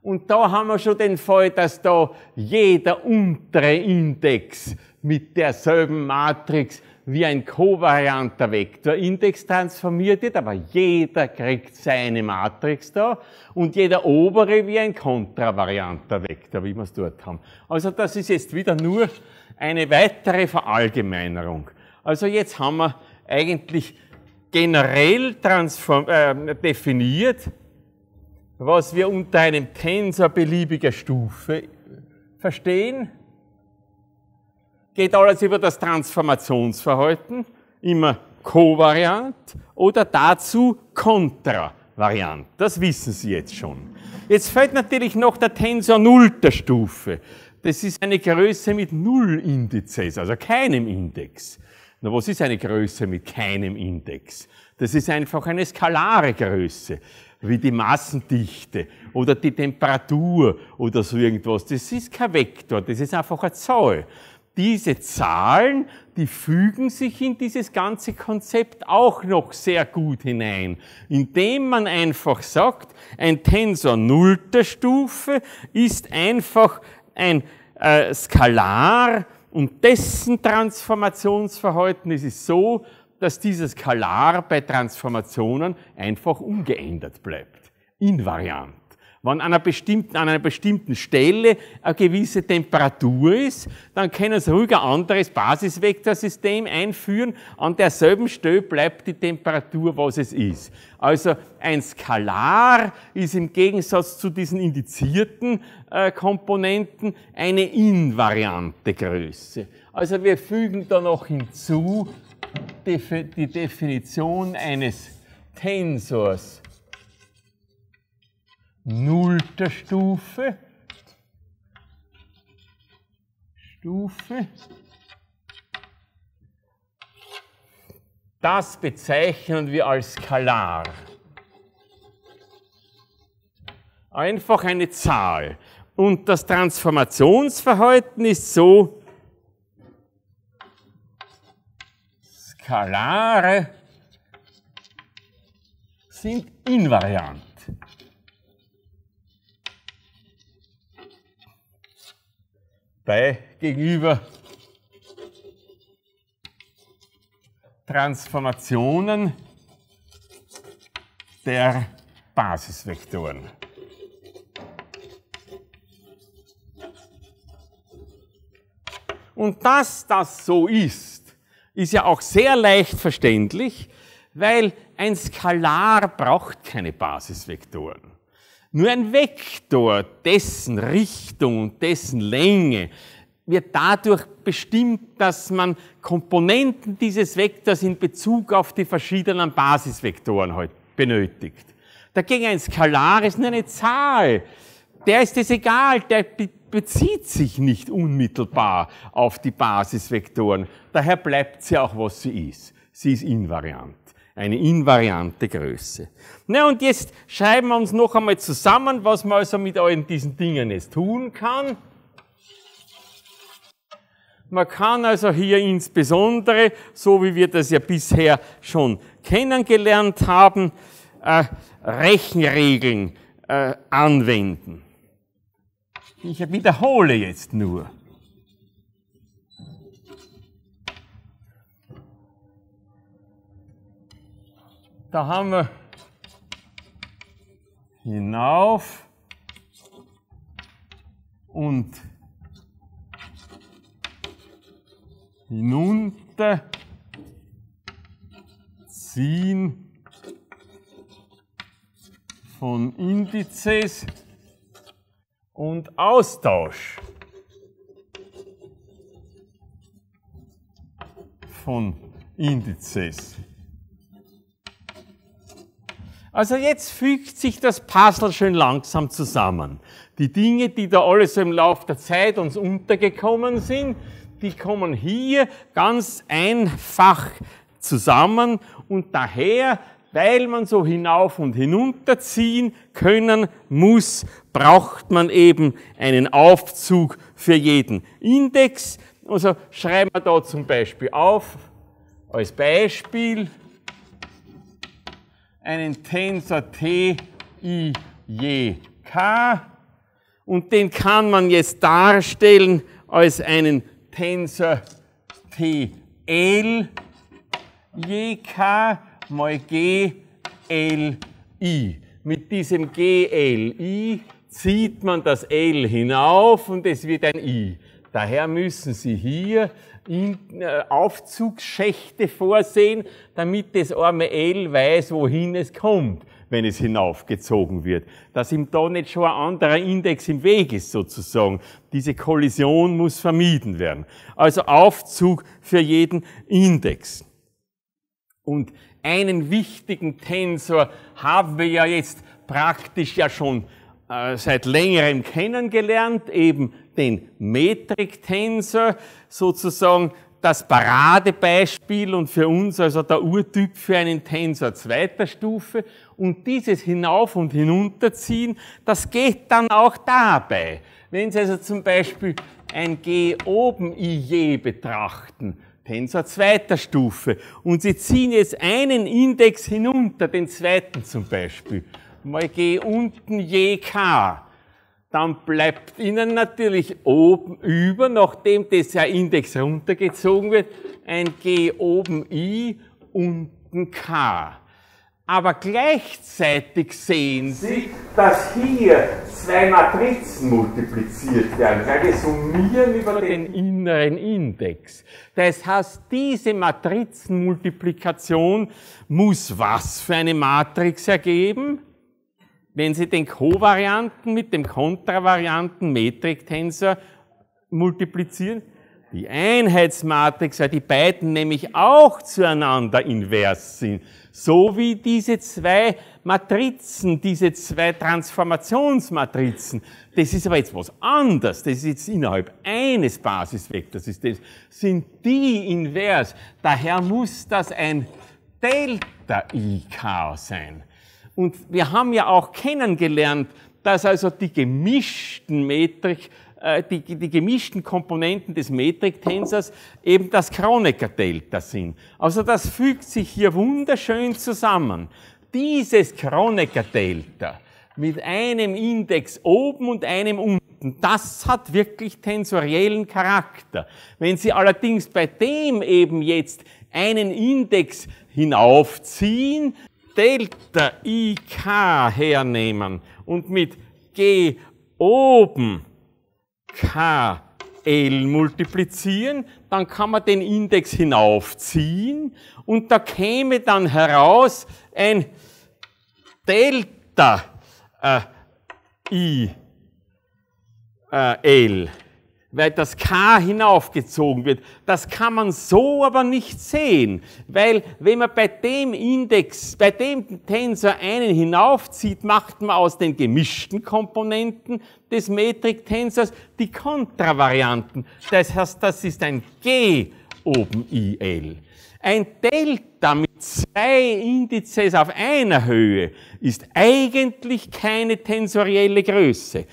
Und da haben wir schon den Fall, dass da jeder untere Index mit derselben Matrix wie ein kovarianter Vektor Index transformiert wird, aber jeder kriegt seine Matrix da und jeder obere wie ein kontravarianter Vektor, wie wir es dort haben. Also das ist jetzt wieder nur eine weitere Verallgemeinerung. Also jetzt haben wir eigentlich generell äh, definiert, was wir unter einem Tensor beliebiger Stufe verstehen geht alles über das Transformationsverhalten, immer Kovariant oder dazu Kontravariant. Das wissen Sie jetzt schon. Jetzt fällt natürlich noch der Tensor nullter Stufe. Das ist eine Größe mit null Indizes, also keinem Index. Na, was ist eine Größe mit keinem Index? Das ist einfach eine skalare Größe, wie die Massendichte oder die Temperatur oder so irgendwas. Das ist kein Vektor, das ist einfach eine Zahl diese Zahlen, die fügen sich in dieses ganze Konzept auch noch sehr gut hinein, indem man einfach sagt, ein Tensor nullter Stufe ist einfach ein äh, Skalar und dessen Transformationsverhältnis ist so, dass dieses Skalar bei Transformationen einfach ungeändert bleibt. Invariant. Wenn an einer bestimmten, an einer bestimmten Stelle eine gewisse Temperatur ist, dann können Sie ruhig ein anderes Basisvektorsystem einführen. An derselben Stelle bleibt die Temperatur, was es ist. Also ein Skalar ist im Gegensatz zu diesen indizierten äh, Komponenten eine invariante Größe. Also wir fügen da noch hinzu die Definition eines Tensors nullter Stufe, Stufe. Das bezeichnen wir als skalar. Einfach eine Zahl. Und das Transformationsverhalten ist so, Skalare sind invariant. bei gegenüber Transformationen der Basisvektoren. Und dass das so ist, ist ja auch sehr leicht verständlich, weil ein Skalar braucht keine Basisvektoren. Nur ein Vektor, dessen Richtung und dessen Länge wird dadurch bestimmt, dass man Komponenten dieses Vektors in Bezug auf die verschiedenen Basisvektoren halt benötigt. Dagegen ein Skalar ist nur eine Zahl. Der ist es egal, der bezieht sich nicht unmittelbar auf die Basisvektoren. Daher bleibt sie auch, was sie ist. Sie ist invariant. Eine invariante Größe. Na und jetzt schreiben wir uns noch einmal zusammen, was man also mit all diesen Dingen jetzt tun kann. Man kann also hier insbesondere, so wie wir das ja bisher schon kennengelernt haben, äh, Rechenregeln äh, anwenden. Ich wiederhole jetzt nur. Da haben wir hinauf und hinunter ziehen von Indizes und Austausch von Indizes. Also jetzt fügt sich das Puzzle schön langsam zusammen. Die Dinge, die da alles im Lauf der Zeit uns untergekommen sind, die kommen hier ganz einfach zusammen und daher, weil man so hinauf und hinunter ziehen können muss, braucht man eben einen Aufzug für jeden Index. Also schreiben wir da zum Beispiel auf, als Beispiel einen Tensor T, I, J, K und den kann man jetzt darstellen als einen Tensor T, L, J, K mal G, L, I. Mit diesem G, L, I zieht man das L hinauf und es wird ein I. Daher müssen Sie hier äh, Aufzugsschächte vorsehen, damit das arme L weiß, wohin es kommt, wenn es hinaufgezogen wird. Dass ihm da nicht schon ein anderer Index im Weg ist, sozusagen. Diese Kollision muss vermieden werden. Also Aufzug für jeden Index. Und einen wichtigen Tensor haben wir ja jetzt praktisch ja schon äh, seit längerem kennengelernt, eben den Tensor sozusagen das Paradebeispiel und für uns also der Urtyp für einen Tensor zweiter Stufe. Und dieses Hinauf- und Hinunterziehen, das geht dann auch dabei. Wenn Sie also zum Beispiel ein G oben IJ betrachten, Tensor zweiter Stufe, und Sie ziehen jetzt einen Index hinunter, den zweiten zum Beispiel, mal G unten JK, dann bleibt Ihnen natürlich oben über, nachdem dieser Index runtergezogen wird, ein G oben I, unten K. Aber gleichzeitig sehen Sie, dass hier zwei Matrizen multipliziert werden, weil wir summieren über den inneren Index. Das heißt, diese Matrizenmultiplikation muss was für eine Matrix ergeben? wenn Sie den Covarianten mit dem Kontravarianten Metriktensor multiplizieren, die Einheitsmatrix, weil die beiden nämlich auch zueinander invers sind, so wie diese zwei Matrizen, diese zwei Transformationsmatrizen. Das ist aber jetzt was anderes, das ist jetzt innerhalb eines Basisvektors, ist das, sind die invers. Daher muss das ein Delta IK sein. Und wir haben ja auch kennengelernt, dass also die gemischten Metrik, äh, die, die gemischten Komponenten des Metriktensors eben das Kronecker-Delta sind. Also das fügt sich hier wunderschön zusammen. Dieses Kronecker-Delta mit einem Index oben und einem unten das hat wirklich tensoriellen Charakter. Wenn Sie allerdings bei dem eben jetzt einen Index hinaufziehen, Delta IK hernehmen und mit G oben KL multiplizieren, dann kann man den Index hinaufziehen und da käme dann heraus ein Delta äh, I äh, L weil das K hinaufgezogen wird. Das kann man so aber nicht sehen, weil wenn man bei dem Index, bei dem Tensor einen hinaufzieht, macht man aus den gemischten Komponenten des Metriktensors die Kontravarianten. Das heißt, das ist ein G oben IL. Ein Delta mit zwei Indizes auf einer Höhe ist eigentlich keine tensorielle Größe.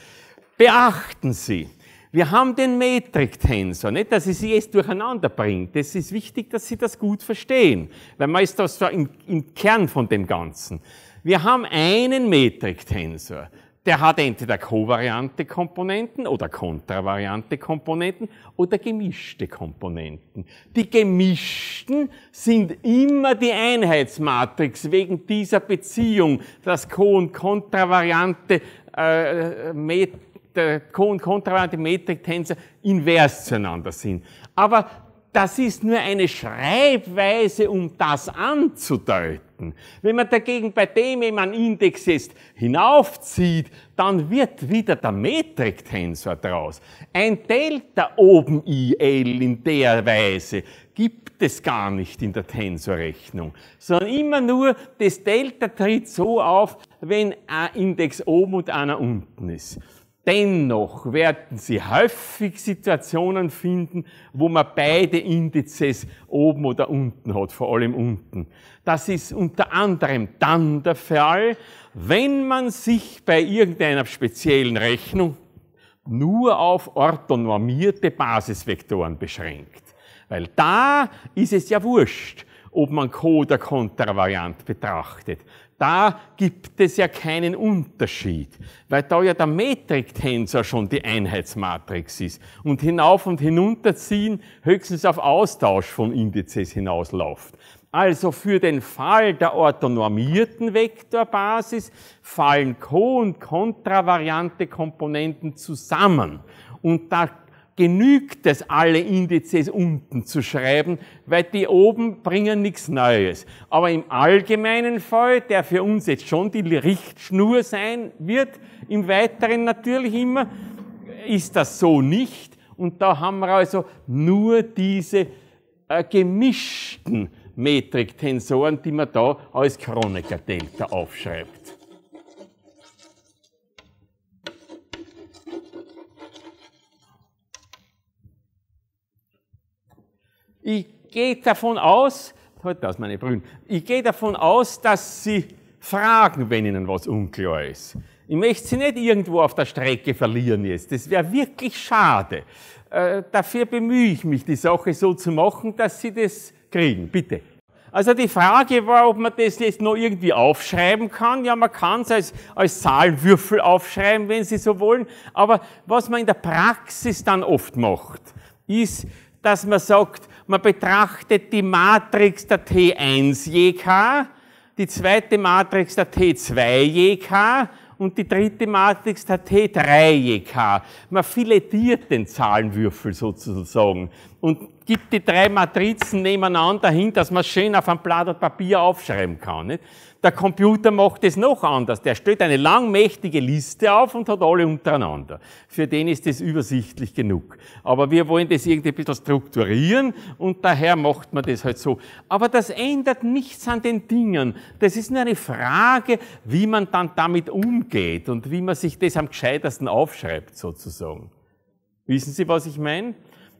Beachten Sie, wir haben den Metriktensor, nicht, dass ich sie jetzt durcheinander bringe. Es ist wichtig, dass Sie das gut verstehen, weil man ist das so im, im Kern von dem Ganzen. Wir haben einen Metriktensor. Der hat entweder kovariante Komponenten oder kontravariante Komponenten oder gemischte Komponenten. Die gemischten sind immer die Einheitsmatrix wegen dieser Beziehung, dass Co- und kontravariante äh, äh Met der Co- und Kontraband, die Metriktänzer invers zueinander sind. Aber das ist nur eine Schreibweise, um das anzudeuten. Wenn man dagegen bei dem jemand Index jetzt hinaufzieht, dann wird wieder der Metriktensor draus. Ein Delta oben IL in der Weise gibt es gar nicht in der Tensorrechnung, sondern immer nur das Delta tritt so auf, wenn ein Index oben und einer unten ist. Dennoch werden Sie häufig Situationen finden, wo man beide Indizes oben oder unten hat, vor allem unten. Das ist unter anderem dann der Fall, wenn man sich bei irgendeiner speziellen Rechnung nur auf orthonormierte Basisvektoren beschränkt. Weil da ist es ja wurscht, ob man Co- oder Kontravariant betrachtet da gibt es ja keinen Unterschied, weil da ja der Metriktensor schon die Einheitsmatrix ist und hinauf und hinunterziehen höchstens auf Austausch von Indizes hinausläuft. Also für den Fall der orthonormierten Vektorbasis fallen Co- und Kontravariante Komponenten zusammen und da genügt es, alle Indizes unten zu schreiben, weil die oben bringen nichts Neues. Aber im allgemeinen Fall, der für uns jetzt schon die Richtschnur sein wird, im Weiteren natürlich immer, ist das so nicht. Und da haben wir also nur diese äh, gemischten Metriktensoren, die man da als kronecker delta aufschreibt. Ich gehe davon aus, halt das meine Brüder, ich gehe davon aus, dass Sie fragen, wenn Ihnen was unklar ist. Ich möchte Sie nicht irgendwo auf der Strecke verlieren jetzt. Das wäre wirklich schade. Äh, dafür bemühe ich mich, die Sache so zu machen, dass Sie das kriegen. Bitte. Also die Frage war, ob man das jetzt noch irgendwie aufschreiben kann. Ja, man kann es als, als Zahlenwürfel aufschreiben, wenn Sie so wollen. Aber was man in der Praxis dann oft macht, ist, dass man sagt, man betrachtet die Matrix der T1-JK, die zweite Matrix der T2-JK und die dritte Matrix der T3-JK. Man filetiert den Zahlenwürfel sozusagen und gibt die drei Matrizen nebeneinander hin, dass man schön auf einem Blatt Papier aufschreiben kann. Nicht? Der Computer macht es noch anders. Der stellt eine langmächtige Liste auf und hat alle untereinander. Für den ist das übersichtlich genug. Aber wir wollen das irgendwie ein bisschen strukturieren und daher macht man das halt so. Aber das ändert nichts an den Dingen. Das ist nur eine Frage, wie man dann damit umgeht und wie man sich das am gescheitersten aufschreibt, sozusagen. Wissen Sie, was ich meine?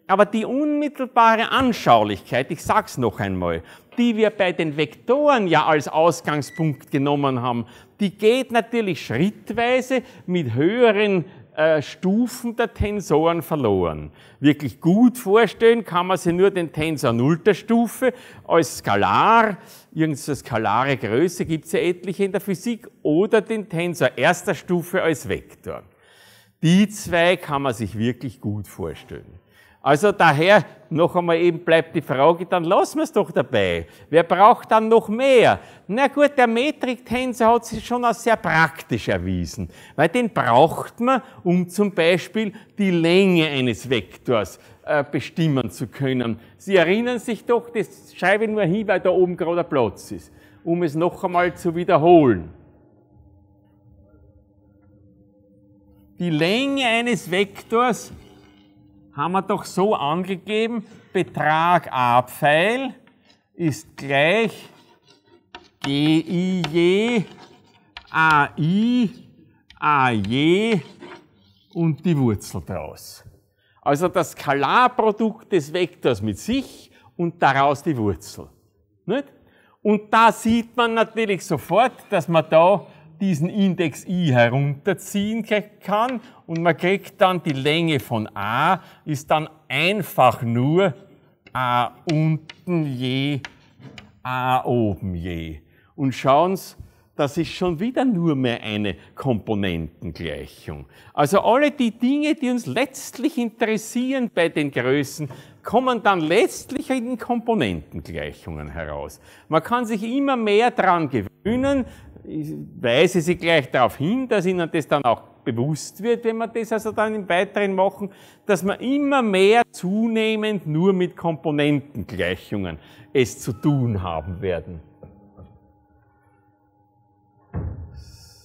Aber die unmittelbare Anschaulichkeit, ich sag's noch einmal, die wir bei den Vektoren ja als Ausgangspunkt genommen haben, die geht natürlich schrittweise mit höheren äh, Stufen der Tensoren verloren. Wirklich gut vorstellen kann man sich nur den Tensor nullter Stufe als skalar, irgendeine skalare Größe gibt es ja etliche in der Physik, oder den Tensor erster Stufe als Vektor. Die zwei kann man sich wirklich gut vorstellen. Also daher noch einmal eben bleibt die Frage, dann lassen wir es doch dabei. Wer braucht dann noch mehr? Na gut, der Metriktensor hat sich schon als sehr praktisch erwiesen, weil den braucht man, um zum Beispiel die Länge eines Vektors äh, bestimmen zu können. Sie erinnern sich doch, das schreibe ich nur hin, weil da oben gerade ein Platz ist, um es noch einmal zu wiederholen. Die Länge eines Vektors haben wir doch so angegeben, Betrag a Pfeil ist gleich GIJ, AI, AJ und die Wurzel daraus. Also das Skalarprodukt des Vektors mit sich und daraus die Wurzel. Nicht? Und da sieht man natürlich sofort, dass man da diesen Index i herunterziehen kann und man kriegt dann die Länge von a, ist dann einfach nur a unten je, a oben je. Und schauen Sie, das ist schon wieder nur mehr eine Komponentengleichung. Also alle die Dinge, die uns letztlich interessieren bei den Größen, kommen dann letztlich in Komponentengleichungen heraus. Man kann sich immer mehr daran gewöhnen, ich weise Sie gleich darauf hin, dass Ihnen das dann auch bewusst wird, wenn man das also dann im Weiteren machen, dass man immer mehr zunehmend nur mit Komponentengleichungen es zu tun haben werden.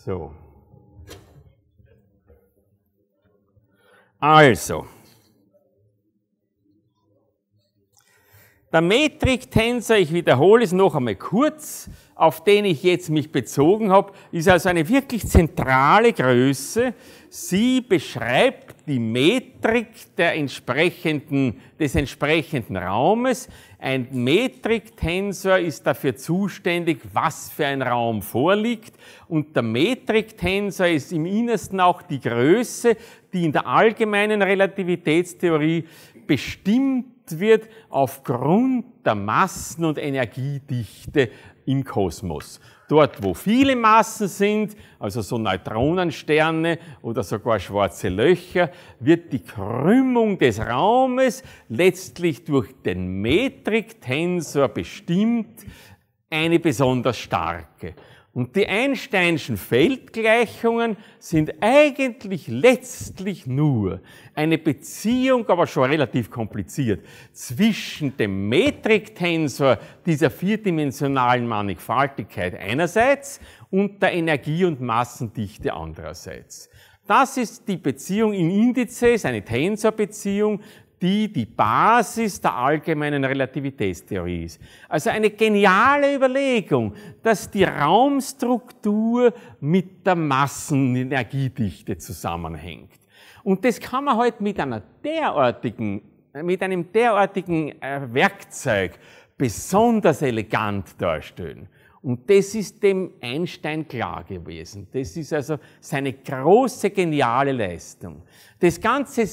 So. Also. Der Metriktensor, ich wiederhole es noch einmal kurz, auf den ich jetzt mich bezogen habe, ist also eine wirklich zentrale Größe. Sie beschreibt die Metrik der entsprechenden, des entsprechenden Raumes. Ein Metriktensor ist dafür zuständig, was für ein Raum vorliegt. Und der Metriktensor ist im Innersten auch die Größe, die in der allgemeinen Relativitätstheorie bestimmt wird aufgrund der Massen- und Energiedichte im Kosmos. Dort, wo viele Massen sind, also so Neutronensterne oder sogar schwarze Löcher, wird die Krümmung des Raumes letztlich durch den Metriktensor bestimmt, eine besonders starke. Und die Einsteinschen Feldgleichungen sind eigentlich letztlich nur eine Beziehung, aber schon relativ kompliziert, zwischen dem Metriktensor dieser vierdimensionalen Mannigfaltigkeit einerseits und der Energie- und Massendichte andererseits. Das ist die Beziehung in Indizes, eine Tensorbeziehung, die die Basis der allgemeinen Relativitätstheorie ist. Also eine geniale Überlegung, dass die Raumstruktur mit der Massenenergiedichte zusammenhängt. Und das kann man halt mit einer derartigen, mit einem derartigen äh, Werkzeug besonders elegant darstellen. Und das ist dem Einstein klar gewesen. Das ist also seine große geniale Leistung. Das ganze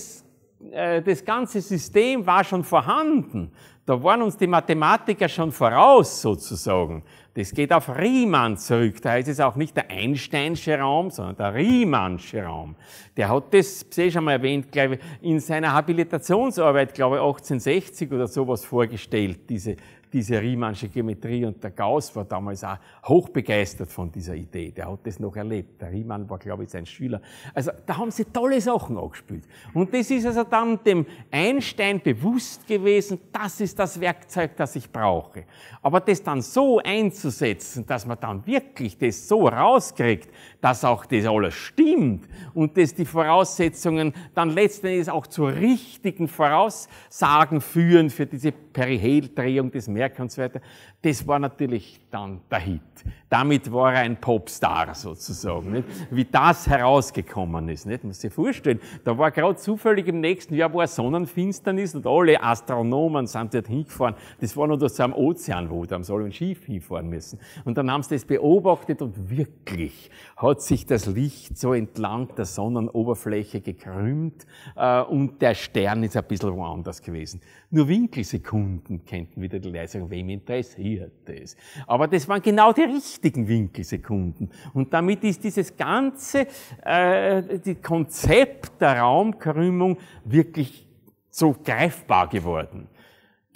äh, das ganze System war schon vorhanden. Da waren uns die Mathematiker schon voraus sozusagen. Das geht auf Riemann zurück. Da ist es auch nicht der Einsteinsche Raum, sondern der Riemannsche Raum. Der hat das, ich eh schon mal erwähnt, glaube ich, in seiner Habilitationsarbeit, glaube ich, 1860 oder sowas vorgestellt, diese, diese Riemannsche Geometrie. Und der Gauss war damals auch hochbegeistert von dieser Idee. Der hat das noch erlebt. Der Riemann war, glaube ich, sein Schüler. Also da haben sie tolle Sachen angespielt. Und das ist also dann dem Einstein bewusst gewesen, das ist das Werkzeug, das ich brauche. Aber das dann so einzusetzen, umzusetzen, dass man dann wirklich das so rauskriegt, dass auch das alles stimmt und dass die Voraussetzungen dann letztendlich auch zu richtigen Voraussagen führen für diese Periheldrehung des Merkers und so weiter, das war natürlich dann der Hit. Damit war er ein Popstar sozusagen. Nicht? Wie das herausgekommen ist, nicht? Man muss sich vorstellen, da war gerade zufällig im nächsten Jahr wo er Sonnenfinsternis und alle Astronomen sind dort hingefahren. Das war nur das am Ozean, wo da haben sie alle Schiff hinfahren müssen. Und dann haben sie das beobachtet und wirklich hat sich das Licht so entlang der Sonnenoberfläche gekrümmt äh, und der Stern ist ein bisschen woanders gewesen. Nur Winkelsekunden könnten wieder die Leute sagen, wem interessiert das? Aber aber das waren genau die richtigen Winkelsekunden. Und damit ist dieses ganze äh, die Konzept der Raumkrümmung wirklich so greifbar geworden.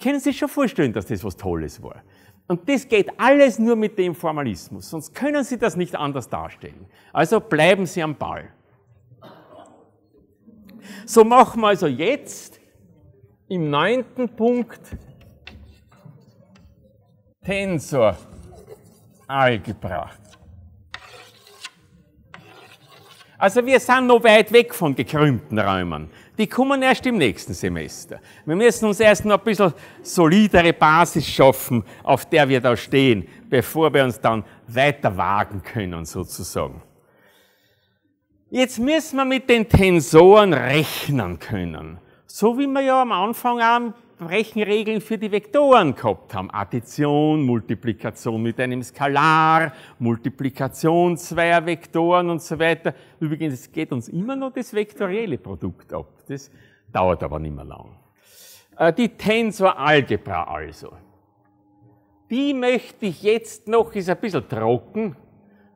Können Sie sich schon vorstellen, dass das was Tolles war? Und das geht alles nur mit dem Formalismus, sonst können Sie das nicht anders darstellen. Also bleiben Sie am Ball. So machen wir also jetzt im neunten Punkt Tensor Ei gebracht. Also wir sind noch weit weg von gekrümmten Räumen. Die kommen erst im nächsten Semester. Wir müssen uns erst noch ein bisschen solidere Basis schaffen, auf der wir da stehen, bevor wir uns dann weiter wagen können, sozusagen. Jetzt müssen wir mit den Tensoren rechnen können. So wie wir ja am Anfang auch Rechenregeln für die Vektoren gehabt haben. Addition, Multiplikation mit einem Skalar, Multiplikation zweier Vektoren und so weiter. Übrigens, es geht uns immer noch das vektorielle Produkt ab. Das dauert aber nicht mehr lang. Äh, die Tensoralgebra also. Die möchte ich jetzt noch, ist ein bisschen trocken,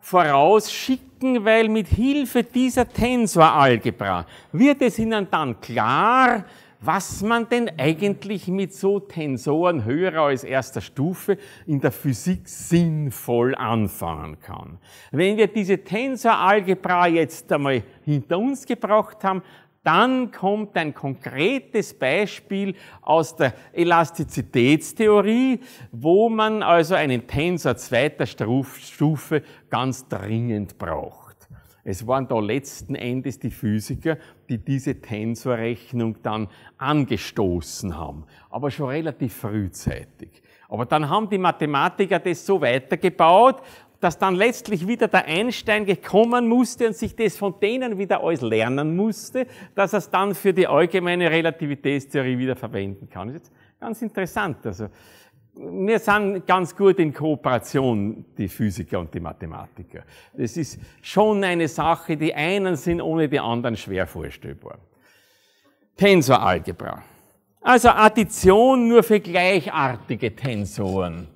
vorausschicken, weil mit Hilfe dieser Tensoralgebra wird es Ihnen dann klar, was man denn eigentlich mit so Tensoren höherer als erster Stufe in der Physik sinnvoll anfangen kann. Wenn wir diese Tensoralgebra jetzt einmal hinter uns gebracht haben, dann kommt ein konkretes Beispiel aus der Elastizitätstheorie, wo man also einen Tensor zweiter Stufe ganz dringend braucht. Es waren da letzten Endes die Physiker die diese Tensorrechnung dann angestoßen haben, aber schon relativ frühzeitig. Aber dann haben die Mathematiker das so weitergebaut, dass dann letztlich wieder der Einstein gekommen musste und sich das von denen wieder alles lernen musste, dass er es dann für die allgemeine Relativitätstheorie wieder verwenden kann. Das ist jetzt ganz interessant. Also, wir sind ganz gut in Kooperation, die Physiker und die Mathematiker. Das ist schon eine Sache, die einen sind ohne die anderen schwer vorstellbar. Tensoralgebra. Also Addition nur für gleichartige Tensoren.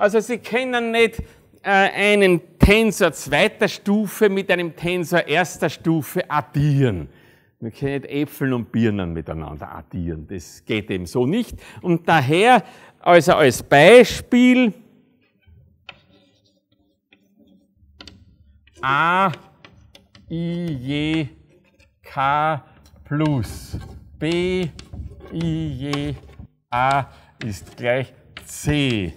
Also Sie können nicht äh, einen Tensor zweiter Stufe mit einem Tensor erster Stufe addieren. Wir können nicht Äpfel und Birnen miteinander addieren. Das geht eben so nicht. Und daher, also als Beispiel, A, I, J, K plus B, I, J, A ist gleich C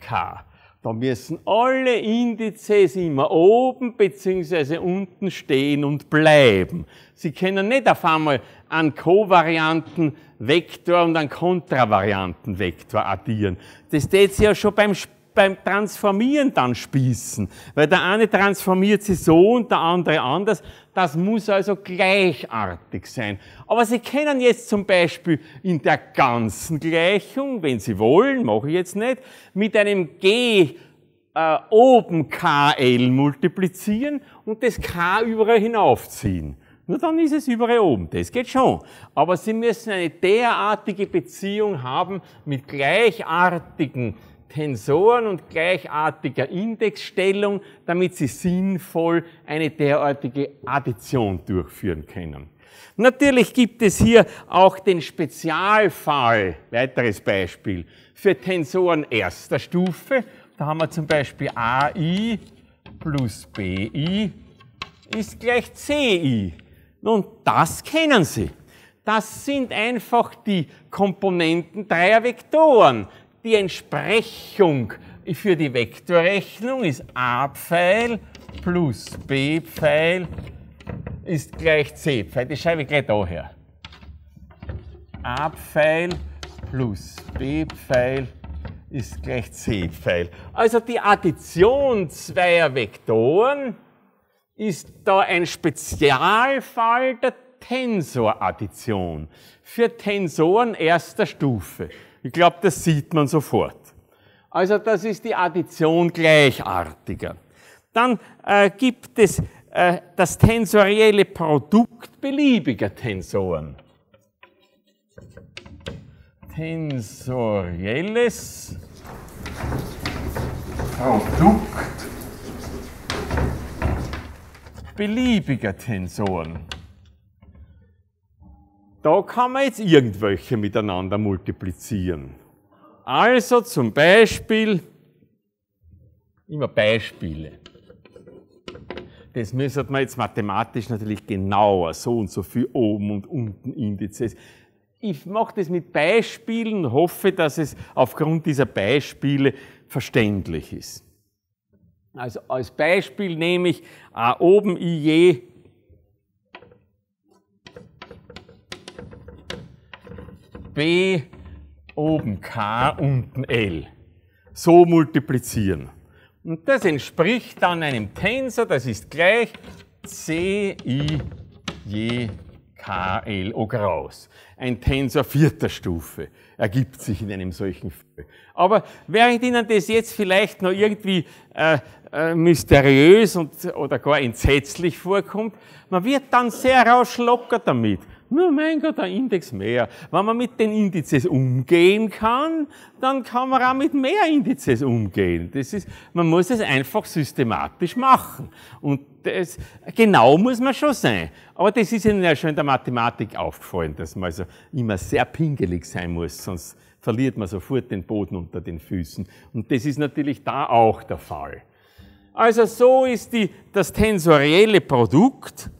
k. Da müssen alle Indizes immer oben bzw. unten stehen und bleiben. Sie können nicht auf einmal einen Kovariantenvektor und einen Kontravariantenvektor addieren. Das tät Sie ja schon beim, beim Transformieren dann spießen, weil der eine transformiert sie so und der andere anders. Das muss also gleichartig sein. Aber Sie können jetzt zum Beispiel in der ganzen Gleichung, wenn Sie wollen, mache ich jetzt nicht, mit einem G äh, oben KL multiplizieren und das K überall hinaufziehen. Nur dann ist es überall oben. Das geht schon. Aber Sie müssen eine derartige Beziehung haben mit gleichartigen Tensoren und gleichartiger Indexstellung, damit sie sinnvoll eine derartige Addition durchführen können. Natürlich gibt es hier auch den Spezialfall, weiteres Beispiel, für Tensoren erster Stufe. Da haben wir zum Beispiel AI plus BI ist gleich CI. Nun, das kennen Sie. Das sind einfach die Komponenten dreier Vektoren, die Entsprechung für die Vektorrechnung ist a-Pfeil plus b-Pfeil ist gleich c-Pfeil. Das schreibe ich gleich daher. a-Pfeil plus b-Pfeil ist gleich c-Pfeil. Also die Addition zweier Vektoren ist da ein Spezialfall der Tensoraddition für Tensoren erster Stufe. Ich glaube, das sieht man sofort. Also das ist die Addition gleichartiger. Dann äh, gibt es äh, das tensorielle Produkt beliebiger Tensoren. Tensorielles Produkt beliebiger Tensoren. Da kann man jetzt irgendwelche miteinander multiplizieren. Also zum Beispiel, immer Beispiele. Das müsste man jetzt mathematisch natürlich genauer, so und so viel oben und unten Indizes. Ich mache das mit Beispielen, und hoffe, dass es aufgrund dieser Beispiele verständlich ist. Also als Beispiel nehme ich a ah, oben i b oben k, unten l. So multiplizieren. Und das entspricht dann einem Tensor, das ist gleich c i j k l o Graus. Ein Tensor vierter Stufe ergibt sich in einem solchen Fall. Aber während Ihnen das jetzt vielleicht noch irgendwie äh, äh, mysteriös und, oder gar entsetzlich vorkommt, man wird dann sehr rasch locker damit. Nur mein Gott, ein Index mehr. Wenn man mit den Indizes umgehen kann, dann kann man auch mit mehr Indizes umgehen. Das ist, man muss es einfach systematisch machen. Und das, genau muss man schon sein. Aber das ist Ihnen ja schon in der Mathematik aufgefallen, dass man also immer sehr pingelig sein muss, sonst verliert man sofort den Boden unter den Füßen. Und das ist natürlich da auch der Fall. Also so ist die, das tensorielle Produkt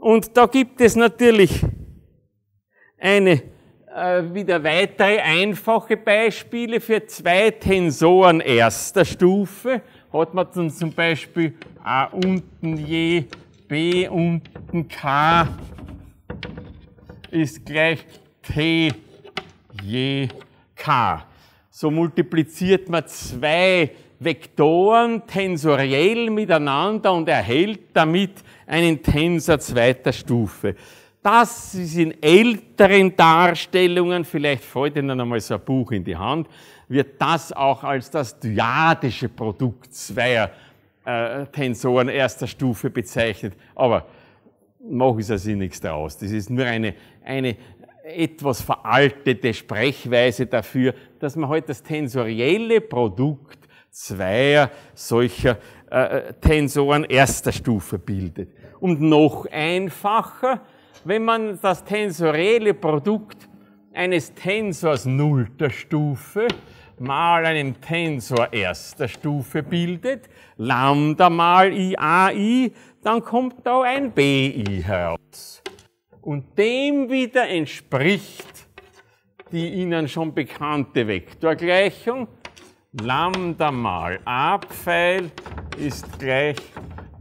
und da gibt es natürlich eine äh, wieder weitere einfache Beispiele für zwei Tensoren erster Stufe. Hat man dann zum Beispiel A unten je, B unten K ist gleich T je K. So multipliziert man zwei Vektoren tensoriell miteinander und erhält damit einen Tensor zweiter Stufe. Das ist in älteren Darstellungen, vielleicht fällt Ihnen einmal so ein Buch in die Hand, wird das auch als das dyadische Produkt zweier äh, Tensoren erster Stufe bezeichnet. Aber machen Sie sich nichts daraus. Das ist nur eine, eine etwas veraltete Sprechweise dafür, dass man heute halt das tensorielle Produkt zweier solcher äh, Tensoren erster Stufe bildet und noch einfacher, wenn man das tensorelle Produkt eines Tensors nullter Stufe mal einem Tensor erster Stufe bildet, Lambda mal i IAI, dann kommt da ein BI heraus. Und dem wieder entspricht die Ihnen schon bekannte Vektorgleichung. Lambda mal A-Pfeil ist gleich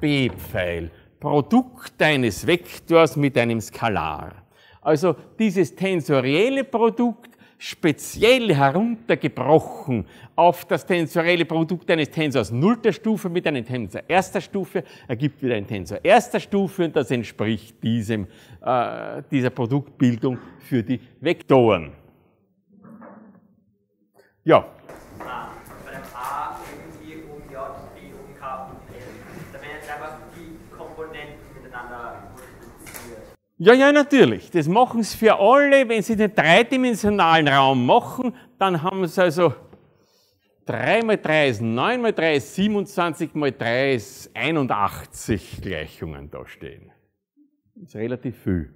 B-Pfeil. Produkt eines Vektors mit einem Skalar. Also dieses tensorielle Produkt speziell heruntergebrochen auf das tensorielle Produkt eines Tensors nullter Stufe mit einem Tensor erster Stufe ergibt wieder ein Tensor erster Stufe und das entspricht diesem, äh, dieser Produktbildung für die Vektoren. Ja, Ja, ja, natürlich. Das machen sie für alle. Wenn sie den dreidimensionalen Raum machen, dann haben sie also 3 mal 3 ist 9 mal 3 ist 27 mal 3 ist 81 Gleichungen da stehen. Das ist relativ viel.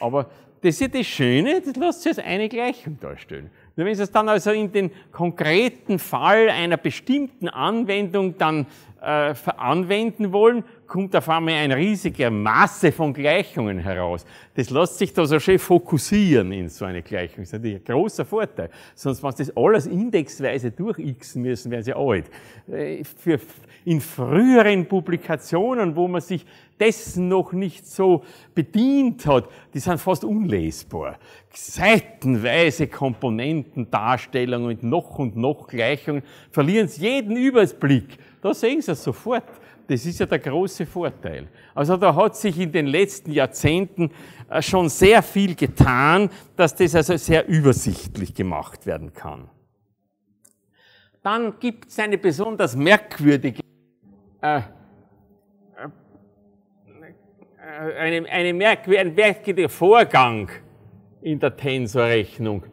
Aber das ist ja das Schöne, das lässt sich als eine Gleichung darstellen. Nur wenn Sie es dann also in den konkreten Fall einer bestimmten Anwendung dann äh, anwenden wollen, kommt auf einmal ein riesiger Masse von Gleichungen heraus. Das lässt sich da so schön fokussieren in so eine Gleichung. Das ist natürlich ein großer Vorteil. Sonst, wenn Sie das alles indexweise durch durchixen müssen, wären Sie alt. Äh, für in früheren Publikationen, wo man sich dessen noch nicht so bedient hat, die sind fast unlesbar. Seitenweise Komponentendarstellungen und noch und noch Gleichungen verlieren Sie jeden Überblick. Da sehen Sie es sofort das ist ja der große Vorteil. Also da hat sich in den letzten Jahrzehnten äh, schon sehr viel getan, dass das also sehr übersichtlich gemacht werden kann. Dann gibt es eine besonders merkwürdige, äh, äh, äh eine, eine merkwürdige, ein merkwürdiger Vorgang in der Tensorrechnung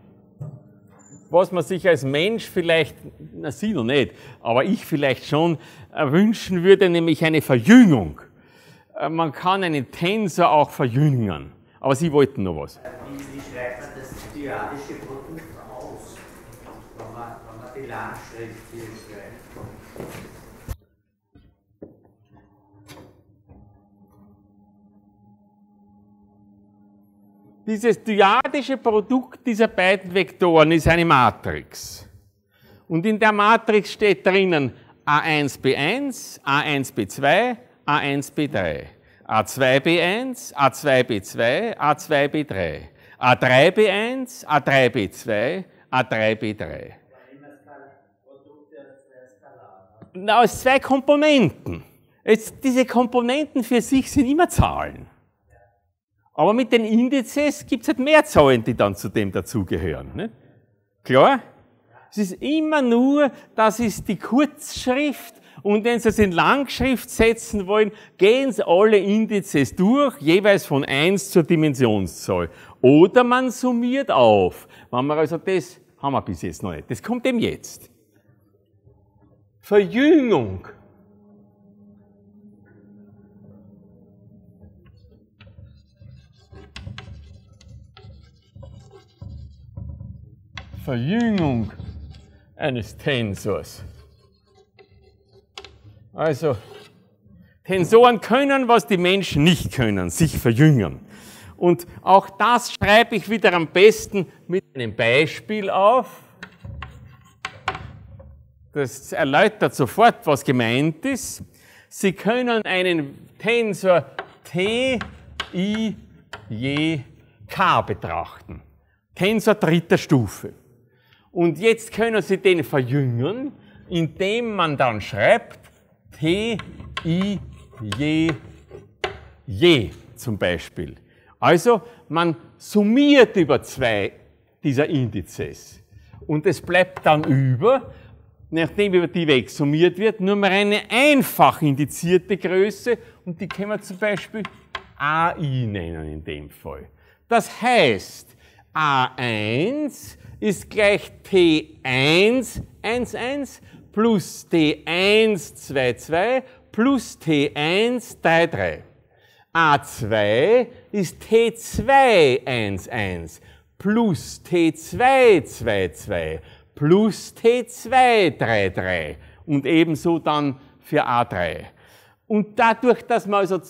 was man sich als Mensch vielleicht, na sie noch nicht, aber ich vielleicht schon äh, wünschen würde, nämlich eine Verjüngung. Äh, man kann einen Tensor auch verjüngern. Aber Sie wollten noch was. Wie, wie schreibt man das triadische Produkt aus, wenn man, wenn man die Langschrift hier schreibt? Dieses dyadische Produkt dieser beiden Vektoren ist eine Matrix. Und in der Matrix steht drinnen A1B1, A1B2, A1B3, A2B1, A2B2, A2B3, A3B1, A3B2, A3B3. Na, aus zwei Komponenten. Jetzt, diese Komponenten für sich sind immer Zahlen. Aber mit den Indizes gibt es halt mehr Zahlen, die dann zu dem dazugehören. Ne? Klar? Es ist immer nur, das ist die Kurzschrift und wenn Sie es in Langschrift setzen wollen, gehen Sie alle Indizes durch, jeweils von 1 zur Dimensionszahl. Oder man summiert auf. Wenn man also das haben wir bis jetzt noch nicht. Das kommt eben jetzt. Verjüngung. Verjüngung eines Tensors. Also, Tensoren können, was die Menschen nicht können, sich verjüngern. Und auch das schreibe ich wieder am besten mit einem Beispiel auf. Das erläutert sofort, was gemeint ist. Sie können einen Tensor T, I, J, K betrachten. Tensor dritter Stufe. Und jetzt können Sie den verjüngern, indem man dann schreibt T, I, J, J zum Beispiel. Also man summiert über zwei dieser Indizes. Und es bleibt dann über, nachdem über die weg summiert wird, nur mehr eine einfach indizierte Größe und die können wir zum Beispiel AI nennen in dem Fall. Das heißt, A1 ist gleich T1, 1, 1 plus T1, 2, 2 plus T1, 3, 3. A2 ist T2, 1, 1 plus T2, 2, 2 plus T2, 3, 3 und ebenso dann für A3. Und dadurch, dass man also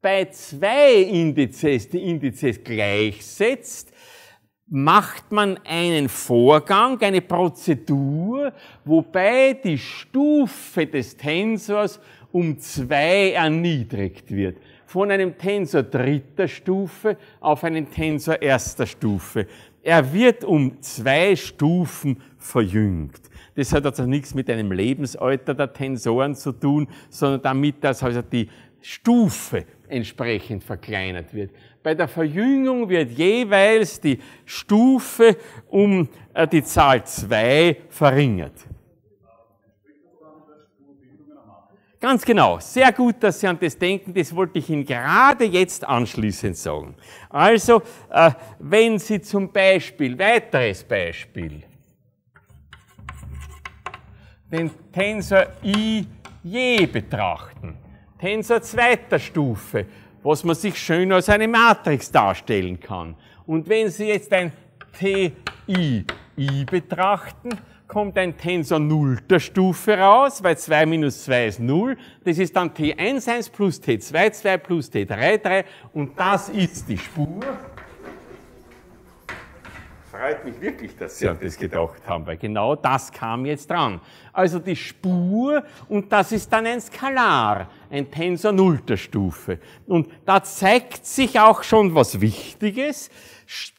bei zwei Indizes die Indizes gleichsetzt, macht man einen Vorgang, eine Prozedur, wobei die Stufe des Tensors um zwei erniedrigt wird. Von einem Tensor dritter Stufe auf einen Tensor erster Stufe. Er wird um zwei Stufen verjüngt. Das hat also nichts mit einem Lebensalter der Tensoren zu tun, sondern damit, dass also die Stufe entsprechend verkleinert wird. Bei der Verjüngung wird jeweils die Stufe um äh, die Zahl 2 verringert. Ganz genau. Sehr gut, dass Sie an das denken. Das wollte ich Ihnen gerade jetzt anschließend sagen. Also, äh, wenn Sie zum Beispiel, weiteres Beispiel, den Tensor i je betrachten, Tensor zweiter Stufe, was man sich schön als eine Matrix darstellen kann. Und wenn Sie jetzt ein I betrachten, kommt ein Tensor nullter Stufe raus, weil 2 minus 2 ist 0. Das ist dann T1, 1 plus T2, 2 plus T3, 3 und das ist die Spur freut mich wirklich, dass Sie an das gedacht haben, weil genau das kam jetzt dran. Also die Spur und das ist dann ein Skalar, ein Tensor nullter Stufe. Und da zeigt sich auch schon was Wichtiges.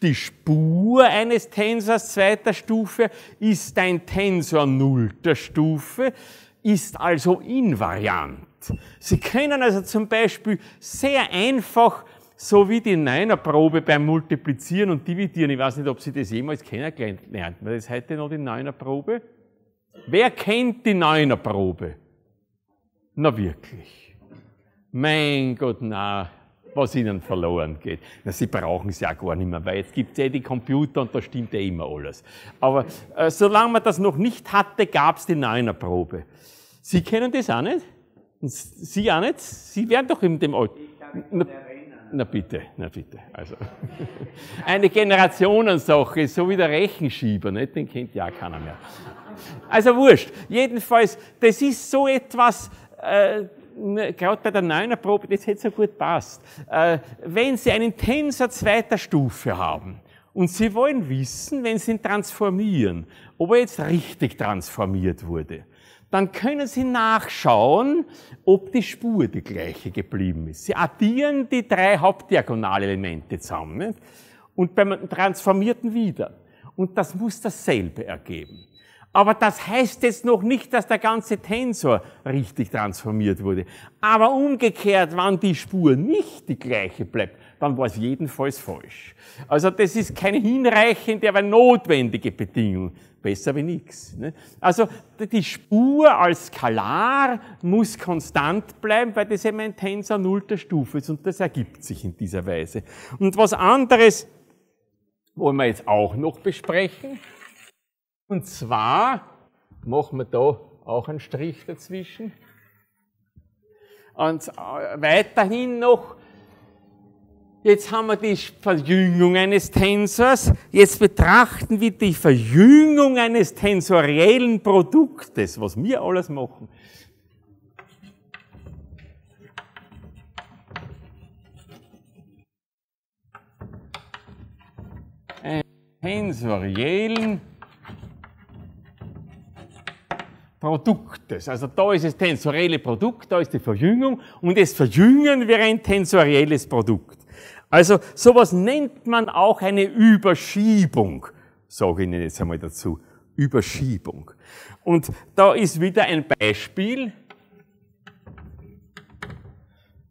Die Spur eines Tensors zweiter Stufe ist ein Tensor nullter Stufe, ist also invariant. Sie können also zum Beispiel sehr einfach so wie die Neunerprobe beim Multiplizieren und Dividieren. Ich weiß nicht, ob Sie das jemals kennengelernt haben. Das heute noch die Neunerprobe. Wer kennt die Neunerprobe? Na wirklich. Mein Gott, na, was Ihnen verloren geht. Na, Sie brauchen es ja gar nicht mehr, weil jetzt gibt es eh die Computer und da stimmt ja immer alles. Aber äh, solange man das noch nicht hatte, gab es die Neunerprobe. Sie kennen das auch nicht? Sie auch nicht? Sie werden doch in dem Alten. Na bitte, na bitte. Also. Eine Generationensache, so wie der Rechenschieber, nicht? den kennt ja keiner mehr. Also wurscht. Jedenfalls, das ist so etwas, äh, ne, gerade bei der Neunerprobe, das hätte so gut passt. Äh, wenn Sie einen Tensor zweiter Stufe haben und Sie wollen wissen, wenn Sie ihn transformieren, ob er jetzt richtig transformiert wurde, dann können Sie nachschauen, ob die Spur die gleiche geblieben ist. Sie addieren die drei Hauptdiagonalelemente zusammen und beim Transformierten wieder. Und das muss dasselbe ergeben. Aber das heißt jetzt noch nicht, dass der ganze Tensor richtig transformiert wurde. Aber umgekehrt, wenn die Spur nicht die gleiche bleibt, dann war es jedenfalls falsch. Also das ist keine hinreichende, aber notwendige Bedingung besser wie nichts. Ne? Also die Spur als Skalar muss konstant bleiben, weil das eben ein Tensor nullter Stufe ist und das ergibt sich in dieser Weise. Und was anderes wollen wir jetzt auch noch besprechen. Und zwar machen wir da auch einen Strich dazwischen. Und äh, weiterhin noch Jetzt haben wir die Verjüngung eines Tensors. Jetzt betrachten wir die Verjüngung eines tensoriellen Produktes, was wir alles machen. Einen tensoriellen Produktes. Also da ist das tensorielle Produkt, da ist die Verjüngung und jetzt verjüngen wir ein tensorielles Produkt. Also sowas nennt man auch eine Überschiebung, sage ich Ihnen jetzt einmal dazu. Überschiebung. Und da ist wieder ein Beispiel.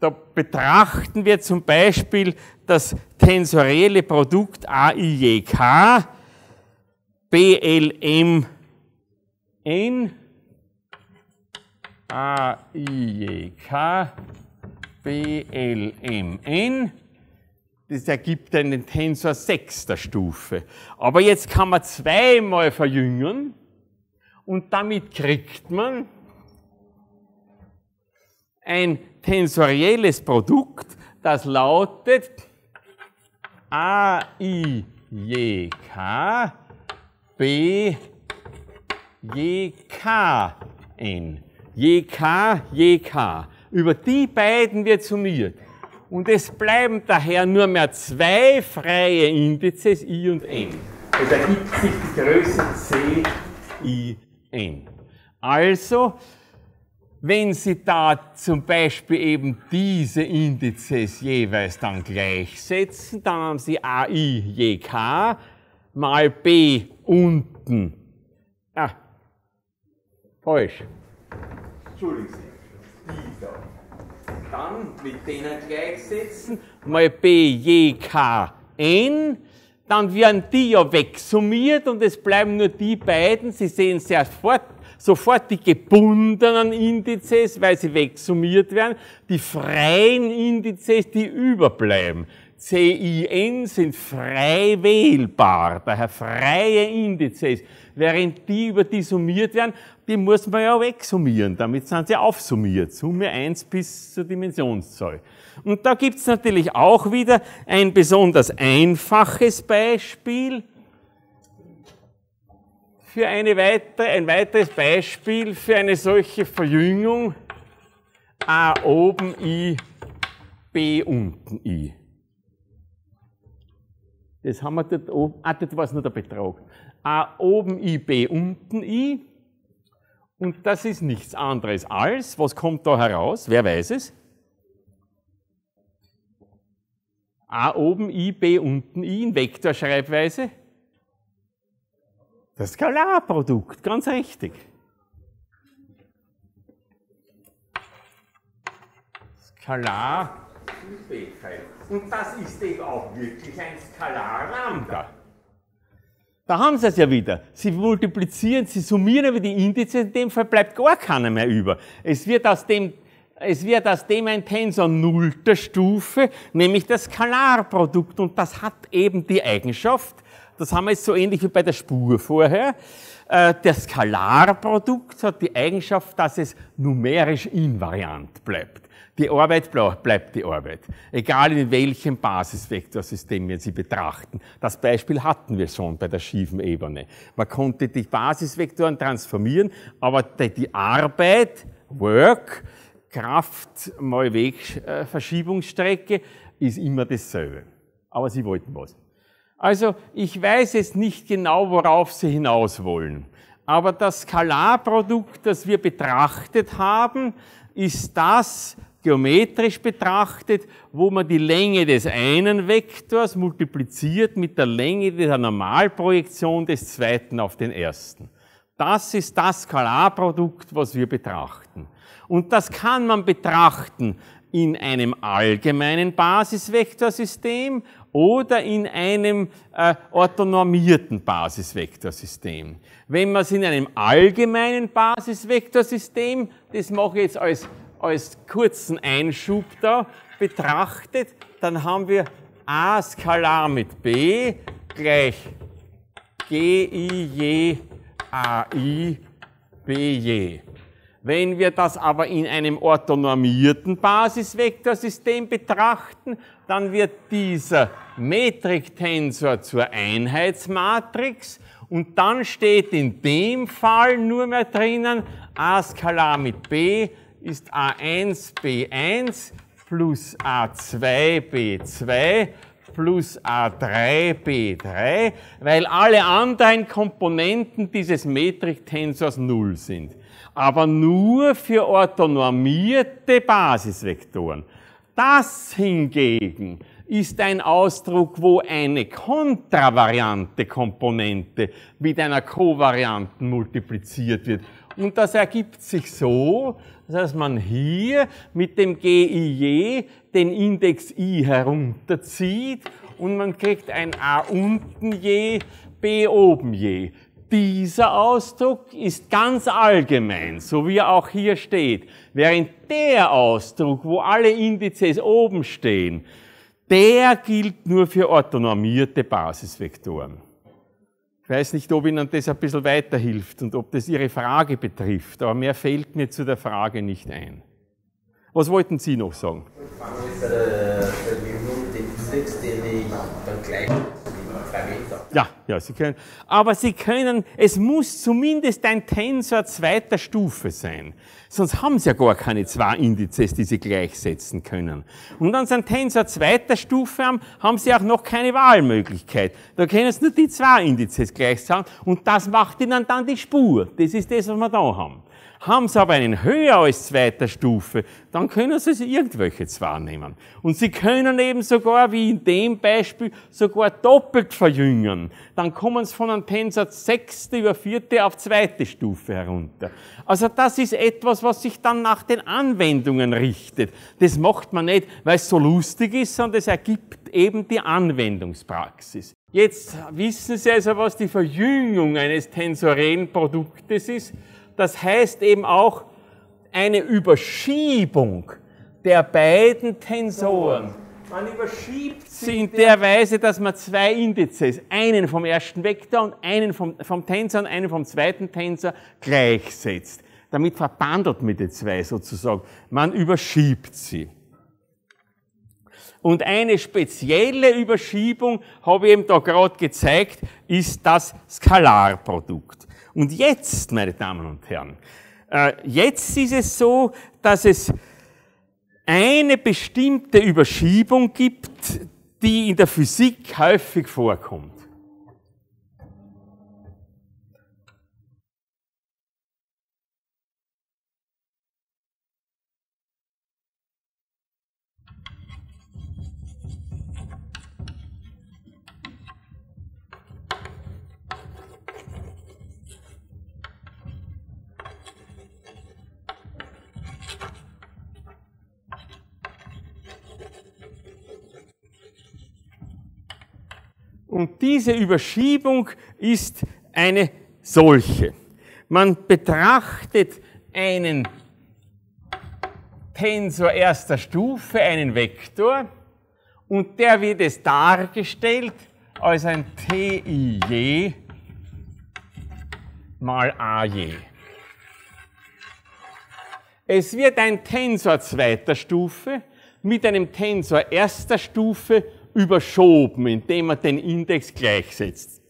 Da betrachten wir zum Beispiel das tensorielle Produkt AIJK, BLMN, AIJK, BLMN das ergibt einen Tensor sechster Stufe. Aber jetzt kann man zweimal verjüngen und damit kriegt man ein tensorielles Produkt, das lautet a i j k b j k n. j k j k. Über die beiden wird summiert. Und es bleiben daher nur mehr zwei freie Indizes I und N. Es ergibt sich die Größe C, I, N. Also, wenn Sie da zum Beispiel eben diese Indizes jeweils dann gleichsetzen, dann haben Sie AI je K mal B unten. Ah, falsch. Entschuldigen Sie dann mit denen gleichsetzen, mal B, J, K, N, dann werden die ja wegsummiert und es bleiben nur die beiden. Sie sehen sehr fort, sofort die gebundenen Indizes, weil sie wegsummiert werden, die freien Indizes, die überbleiben. CIN sind frei wählbar, daher freie Indizes, während die, über die summiert werden, die muss man ja wegsummieren, damit sind sie aufsummiert, Summe 1 bis zur Dimensionszahl. Und da gibt's natürlich auch wieder ein besonders einfaches Beispiel für eine weitere, ein weiteres Beispiel für eine solche Verjüngung A oben i, B unten i. Das haben wir dort oben. Ah, das war es nur der Betrag. A ah, oben I, B, unten I. Und das ist nichts anderes als, was kommt da heraus? Wer weiß es? A ah, oben, I, B unten, I in Vektorschreibweise. Das Skalarprodukt, ganz richtig. Skalar und das ist eben auch wirklich ein Skalarlambda. Da haben sie es ja wieder. Sie multiplizieren, sie summieren über die Indizes, in dem Fall bleibt gar keiner mehr über. Es wird aus dem, es wird aus dem ein Tensor nullter Stufe, nämlich das Skalarprodukt. Und das hat eben die Eigenschaft, das haben wir jetzt so ähnlich wie bei der Spur vorher, äh, das Skalarprodukt hat die Eigenschaft, dass es numerisch invariant bleibt. Die Arbeit bleibt die Arbeit, egal in welchem Basisvektorsystem wir sie betrachten. Das Beispiel hatten wir schon bei der schiefen Ebene. Man konnte die Basisvektoren transformieren, aber die Arbeit, Work, Kraft mal Wegverschiebungsstrecke äh, ist immer dasselbe. Aber sie wollten was. Also ich weiß jetzt nicht genau, worauf sie hinaus wollen. Aber das Skalarprodukt, das wir betrachtet haben, ist das, geometrisch betrachtet, wo man die Länge des einen Vektors multipliziert mit der Länge der Normalprojektion des zweiten auf den ersten. Das ist das Skalarprodukt, was wir betrachten. Und das kann man betrachten in einem allgemeinen Basisvektorsystem oder in einem äh, orthonormierten Basisvektorsystem. Wenn man es in einem allgemeinen Basisvektorsystem, das mache ich jetzt als als kurzen Einschub da betrachtet, dann haben wir a skalar mit b gleich gij ai bj. Wenn wir das aber in einem orthonormierten Basisvektorsystem betrachten, dann wird dieser Metriktensor zur Einheitsmatrix und dann steht in dem Fall nur mehr drinnen a skalar mit b ist A1B1 plus A2B2 plus A3B3, weil alle anderen Komponenten dieses Metriktensors Null sind. Aber nur für orthonormierte Basisvektoren. Das hingegen ist ein Ausdruck, wo eine kontravariante Komponente mit einer kovarianten multipliziert wird. Und das ergibt sich so, das heißt, man hier mit dem GIJ den Index I herunterzieht und man kriegt ein A unten je, B oben je. Dieser Ausdruck ist ganz allgemein, so wie er auch hier steht. Während der Ausdruck, wo alle Indizes oben stehen, der gilt nur für orthonormierte Basisvektoren. Ich weiß nicht, ob Ihnen das ein bisschen weiterhilft und ob das Ihre Frage betrifft, aber mehr fällt mir zu der Frage nicht ein. Was wollten Sie noch sagen? ja, ja, Sie können. Aber Sie können, es muss zumindest ein Tensor zweiter Stufe sein. Sonst haben sie ja gar keine zwei Indizes, die sie gleichsetzen können. Und an Tensor zweiter Stufe haben, haben sie auch noch keine Wahlmöglichkeit. Da können sie nur die zwei Indizes gleichsetzen und das macht ihnen dann die Spur. Das ist das, was wir da haben. Haben Sie aber einen höher als zweiter Stufe, dann können Sie es irgendwelche zwar nehmen. Und Sie können eben sogar, wie in dem Beispiel, sogar doppelt verjüngen. Dann kommen Sie von einem Pensatz sechste über vierte auf zweite Stufe herunter. Also das ist etwas, was sich dann nach den Anwendungen richtet. Das macht man nicht, weil es so lustig ist, sondern es ergibt eben die Anwendungspraxis. Jetzt wissen Sie also, was die Verjüngung eines tensorellen Produktes ist. Das heißt eben auch eine Überschiebung der beiden Tensoren. Man überschiebt sie in der Weise, dass man zwei Indizes, einen vom ersten Vektor und einen vom, vom Tensor und einen vom zweiten Tensor gleichsetzt. Damit verbandelt man die zwei sozusagen. Man überschiebt sie. Und eine spezielle Überschiebung, habe ich eben da gerade gezeigt, ist das Skalarprodukt. Und jetzt, meine Damen und Herren, äh, jetzt ist es so, dass es eine bestimmte Überschiebung gibt, die in der Physik häufig vorkommt. Und diese Überschiebung ist eine solche. Man betrachtet einen Tensor erster Stufe, einen Vektor, und der wird es dargestellt als ein Tij mal Aj. Es wird ein Tensor zweiter Stufe mit einem Tensor erster Stufe überschoben, indem man den Index gleichsetzt.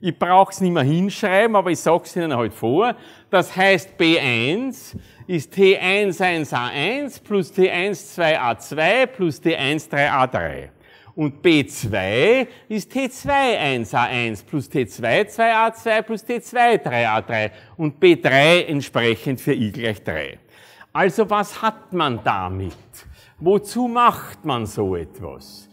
Ich brauche es nicht mehr hinschreiben, aber ich sage es Ihnen heute halt vor. Das heißt, B1 ist T11A1 plus T12A2 plus T13A3. Und B2 ist T21A1 plus T22A2 plus T23A3 und B3 entsprechend für I gleich 3. Also was hat man damit? Wozu macht man so etwas?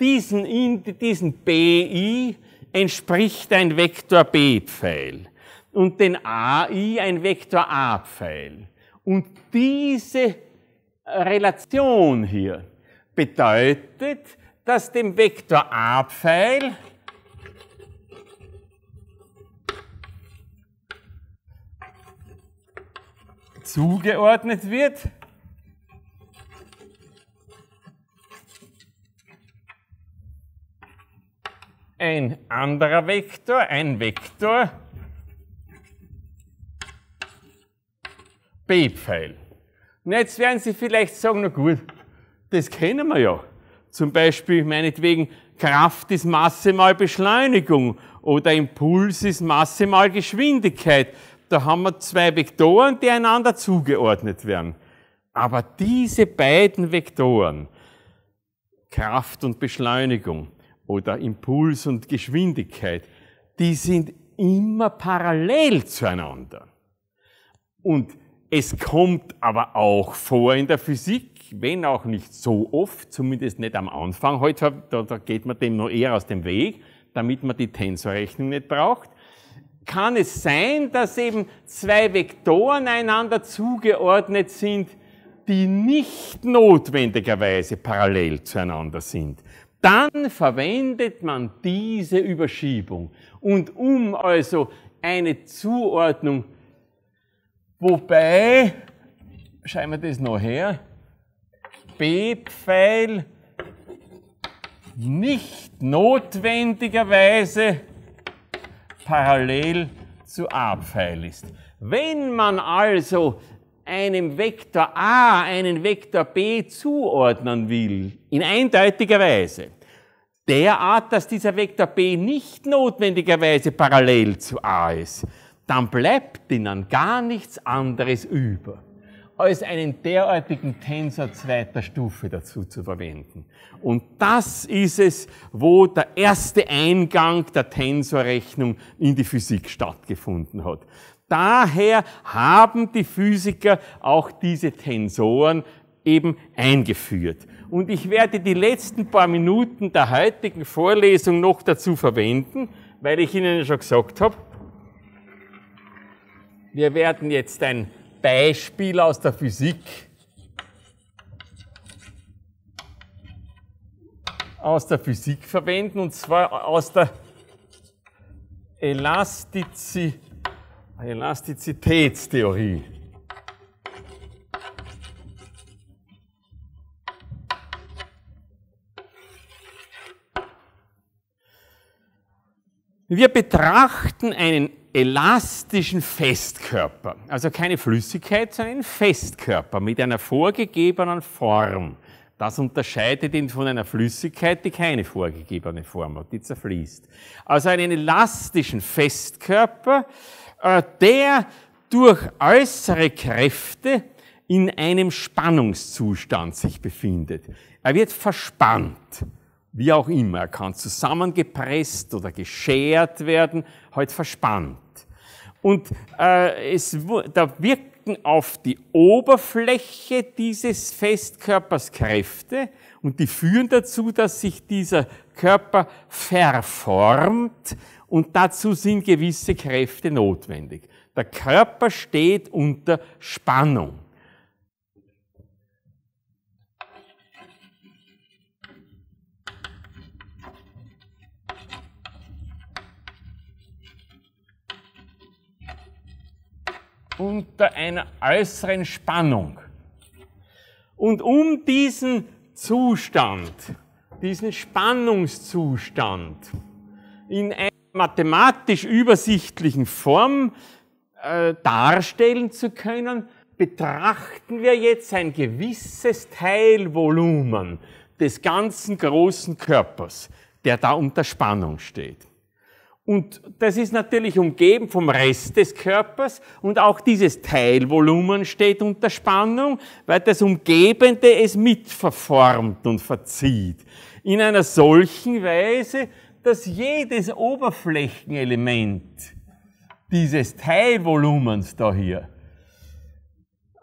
Diesen, in, diesen BI entspricht ein Vektor B-Pfeil und den AI ein Vektor A-Pfeil. Und diese Relation hier bedeutet, dass dem Vektor A-Pfeil zugeordnet wird, ein anderer Vektor, ein Vektor B-Pfeil. Und jetzt werden Sie vielleicht sagen, na gut, das kennen wir ja. Zum Beispiel meinetwegen Kraft ist Masse mal Beschleunigung oder Impuls ist Masse mal Geschwindigkeit. Da haben wir zwei Vektoren, die einander zugeordnet werden. Aber diese beiden Vektoren, Kraft und Beschleunigung, oder Impuls und Geschwindigkeit, die sind immer parallel zueinander. Und es kommt aber auch vor in der Physik, wenn auch nicht so oft, zumindest nicht am Anfang. Heute da, da geht man dem noch eher aus dem Weg, damit man die Tensorrechnung nicht braucht. Kann es sein, dass eben zwei Vektoren einander zugeordnet sind, die nicht notwendigerweise parallel zueinander sind? dann verwendet man diese Überschiebung. Und um also eine Zuordnung, wobei, schreiben wir das noch her, B-Pfeil nicht notwendigerweise parallel zu A-Pfeil ist. Wenn man also einem Vektor a einen Vektor b zuordnen will, in eindeutiger Weise, derart, dass dieser Vektor b nicht notwendigerweise parallel zu a ist, dann bleibt ihnen gar nichts anderes über, als einen derartigen Tensor zweiter Stufe dazu zu verwenden. Und das ist es, wo der erste Eingang der Tensorrechnung in die Physik stattgefunden hat. Daher haben die Physiker auch diese Tensoren eben eingeführt. Und ich werde die letzten paar Minuten der heutigen Vorlesung noch dazu verwenden, weil ich Ihnen schon gesagt habe, wir werden jetzt ein Beispiel aus der Physik, aus der Physik verwenden, und zwar aus der Elastizität Elastizitätstheorie. Wir betrachten einen elastischen Festkörper, also keine Flüssigkeit, sondern einen Festkörper mit einer vorgegebenen Form. Das unterscheidet ihn von einer Flüssigkeit, die keine vorgegebene Form hat, die zerfließt. Also einen elastischen Festkörper, äh, der durch äußere Kräfte in einem Spannungszustand sich befindet. Er wird verspannt, wie auch immer. Er kann zusammengepresst oder geschert werden, halt verspannt. Und äh, es, da wirken auf die Oberfläche dieses Festkörpers Kräfte und die führen dazu, dass sich dieser Körper verformt und dazu sind gewisse Kräfte notwendig. Der Körper steht unter Spannung. unter einer äußeren Spannung. Und um diesen Zustand, diesen Spannungszustand in ein mathematisch übersichtlichen Form äh, darstellen zu können, betrachten wir jetzt ein gewisses Teilvolumen des ganzen großen Körpers, der da unter Spannung steht. Und das ist natürlich umgeben vom Rest des Körpers und auch dieses Teilvolumen steht unter Spannung, weil das Umgebende es mitverformt und verzieht. In einer solchen Weise, dass jedes Oberflächenelement dieses Teilvolumens da hier,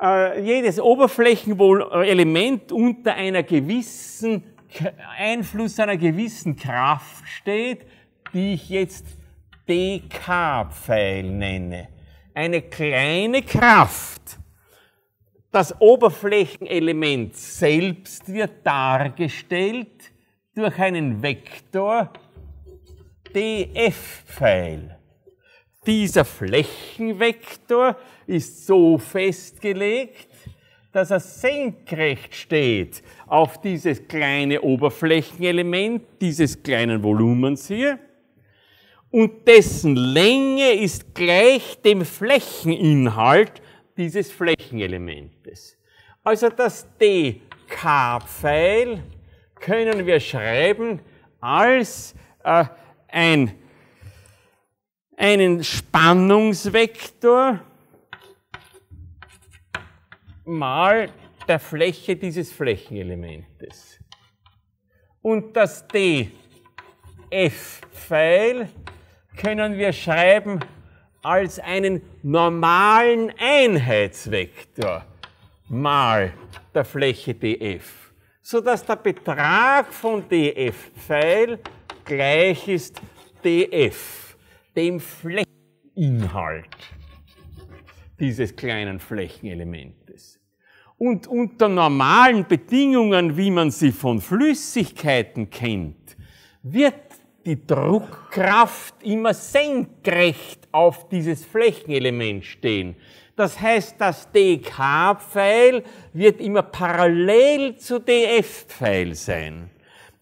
äh, jedes Oberflächenelement unter einer gewissen K Einfluss einer gewissen Kraft steht, die ich jetzt dk-Pfeil nenne. Eine kleine Kraft. Das Oberflächenelement selbst wird dargestellt durch einen Vektor, DF-Pfeil. Dieser Flächenvektor ist so festgelegt, dass er senkrecht steht auf dieses kleine Oberflächenelement dieses kleinen Volumens hier und dessen Länge ist gleich dem Flächeninhalt dieses Flächenelementes. Also das dk-Pfeil können wir schreiben als äh, ein, einen Spannungsvektor mal der Fläche dieses Flächenelementes. Und das df-Pfeil können wir schreiben als einen normalen Einheitsvektor mal der Fläche df, sodass der Betrag von df-Pfeil gleich ist df, dem Flächeninhalt dieses kleinen Flächenelementes. Und unter normalen Bedingungen, wie man sie von Flüssigkeiten kennt, wird die Druckkraft immer senkrecht auf dieses Flächenelement stehen. Das heißt, das dk-Pfeil wird immer parallel zu df-Pfeil sein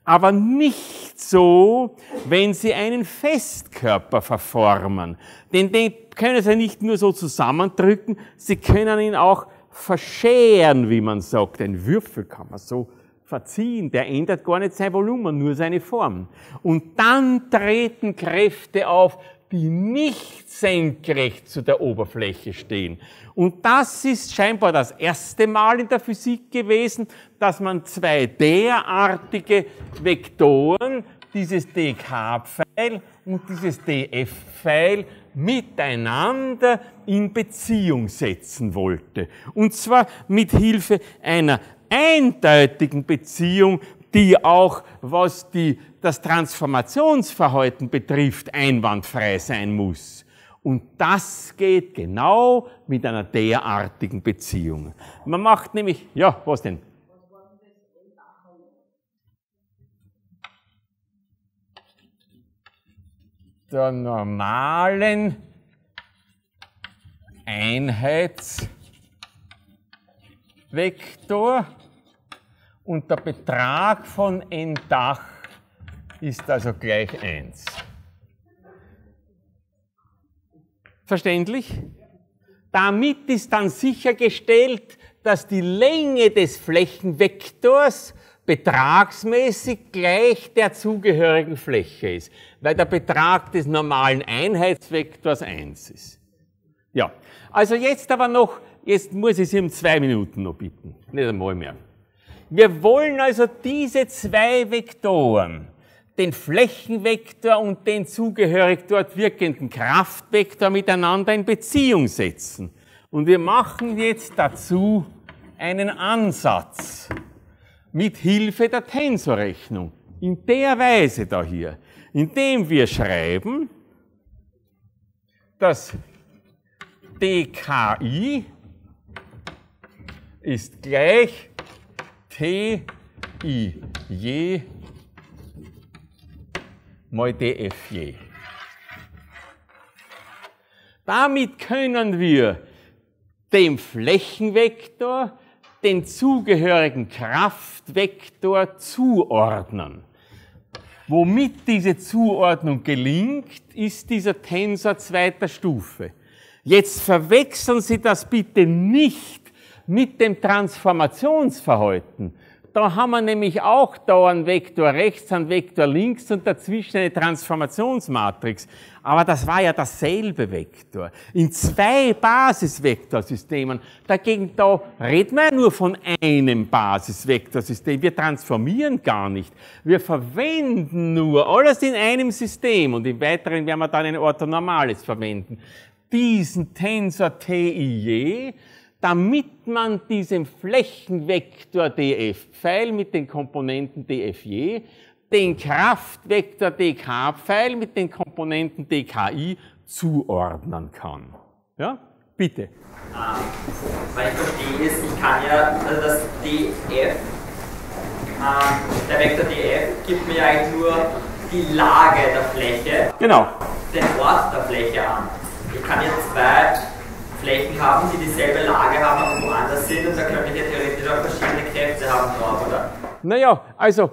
aber nicht so, wenn sie einen Festkörper verformen. Denn den können sie nicht nur so zusammendrücken, sie können ihn auch verscheren, wie man sagt. Ein Würfel kann man so verziehen, der ändert gar nicht sein Volumen, nur seine Form. Und dann treten Kräfte auf, die nicht senkrecht zu der Oberfläche stehen. Und das ist scheinbar das erste Mal in der Physik gewesen, dass man zwei derartige Vektoren, dieses dk-Pfeil und dieses df-Pfeil, miteinander in Beziehung setzen wollte. Und zwar mit Hilfe einer eindeutigen Beziehung, die auch, was die das Transformationsverhalten betrifft, einwandfrei sein muss. Und das geht genau mit einer derartigen Beziehung. Man macht nämlich, ja, was denn? Der normalen Einheitsvektor und der Betrag von n Dach ist also gleich 1. Verständlich? Damit ist dann sichergestellt, dass die Länge des Flächenvektors betragsmäßig gleich der zugehörigen Fläche ist, weil der Betrag des normalen Einheitsvektors 1 ist. Ja, also jetzt aber noch, jetzt muss ich Sie um zwei Minuten noch bitten, nicht einmal mehr. Wir wollen also diese zwei Vektoren den Flächenvektor und den zugehörig dort wirkenden Kraftvektor miteinander in Beziehung setzen. Und wir machen jetzt dazu einen Ansatz mit Hilfe der Tensorrechnung. In der Weise da hier, indem wir schreiben, dass dki ist gleich ti je mal DFJ. Damit können wir dem Flächenvektor den zugehörigen Kraftvektor zuordnen. Womit diese Zuordnung gelingt, ist dieser Tensor zweiter Stufe. Jetzt verwechseln Sie das bitte nicht mit dem Transformationsverhalten. Da haben wir nämlich auch da einen Vektor rechts, einen Vektor links und dazwischen eine Transformationsmatrix. Aber das war ja dasselbe Vektor. In zwei Basisvektorsystemen. Dagegen da reden wir ja nur von einem Basisvektorsystem. Wir transformieren gar nicht. Wir verwenden nur alles in einem System und im Weiteren werden wir dann ein orthonormales verwenden. Diesen Tensor TIJ damit man diesem Flächenvektor df-Pfeil mit den Komponenten dfj den Kraftvektor dk-Pfeil mit den Komponenten dki zuordnen kann. Ja? Bitte. Ah, weil ich verstehe ist, ich kann ja, also das df, ah, der Vektor df gibt mir eigentlich nur die Lage der Fläche, genau. den Ort der Fläche an. Ich kann jetzt zwei Flächen haben, die dieselbe Lage haben, aber woanders sind und da können wir ja theoretisch auch verschiedene Kräfte haben dort, oder? Naja, also,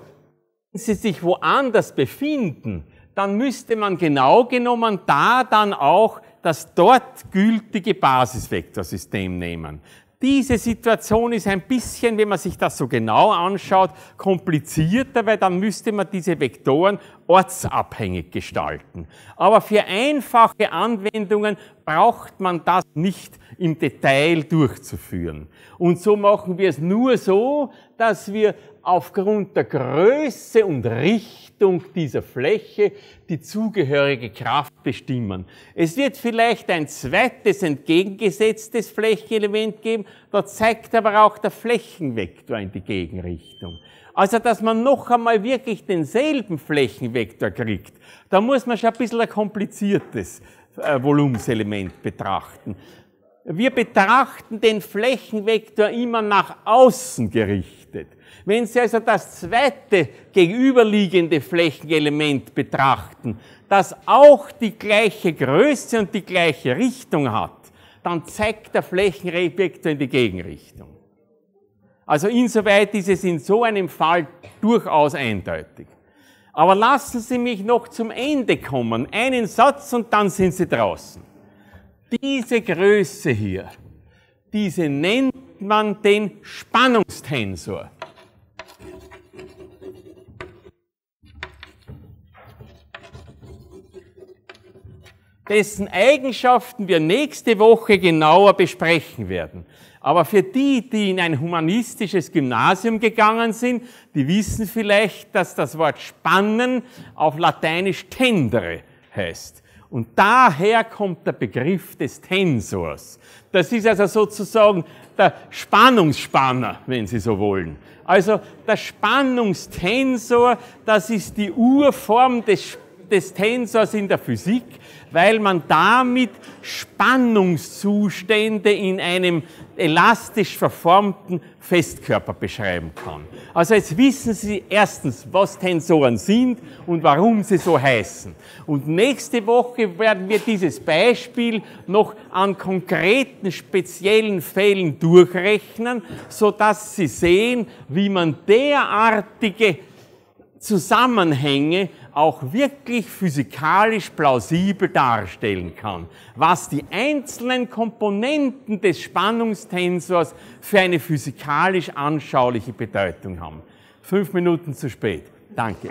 wenn sie sich woanders befinden, dann müsste man genau genommen da dann auch das dort gültige Basisvektorsystem nehmen. Diese Situation ist ein bisschen, wenn man sich das so genau anschaut, komplizierter, weil dann müsste man diese Vektoren ortsabhängig gestalten. Aber für einfache Anwendungen braucht man das nicht im Detail durchzuführen. Und so machen wir es nur so, dass wir aufgrund der Größe und Richtung dieser Fläche die zugehörige Kraft bestimmen. Es wird vielleicht ein zweites entgegengesetztes Flächenelement geben, da zeigt aber auch der Flächenvektor in die Gegenrichtung. Also, dass man noch einmal wirklich denselben Flächenvektor kriegt, da muss man schon ein bisschen ein kompliziertes äh, Volumenselement betrachten wir betrachten den Flächenvektor immer nach außen gerichtet. Wenn Sie also das zweite gegenüberliegende Flächenelement betrachten, das auch die gleiche Größe und die gleiche Richtung hat, dann zeigt der Flächenvektor in die Gegenrichtung. Also insoweit ist es in so einem Fall durchaus eindeutig. Aber lassen Sie mich noch zum Ende kommen. Einen Satz und dann sind Sie draußen. Diese Größe hier, diese nennt man den Spannungstensor. dessen Eigenschaften wir nächste Woche genauer besprechen werden. Aber für die, die in ein humanistisches Gymnasium gegangen sind, die wissen vielleicht, dass das Wort Spannen auf Lateinisch tendere heißt. Und daher kommt der Begriff des Tensors. Das ist also sozusagen der Spannungsspanner, wenn Sie so wollen. Also der Spannungstensor, das ist die Urform des, des Tensors in der Physik, weil man damit Spannungszustände in einem elastisch verformten Festkörper beschreiben kann. Also jetzt wissen Sie erstens, was Tensoren sind und warum sie so heißen. Und nächste Woche werden wir dieses Beispiel noch an konkreten speziellen Fällen durchrechnen, so dass Sie sehen, wie man derartige Zusammenhänge auch wirklich physikalisch plausibel darstellen kann, was die einzelnen Komponenten des Spannungstensors für eine physikalisch anschauliche Bedeutung haben. Fünf Minuten zu spät. Danke.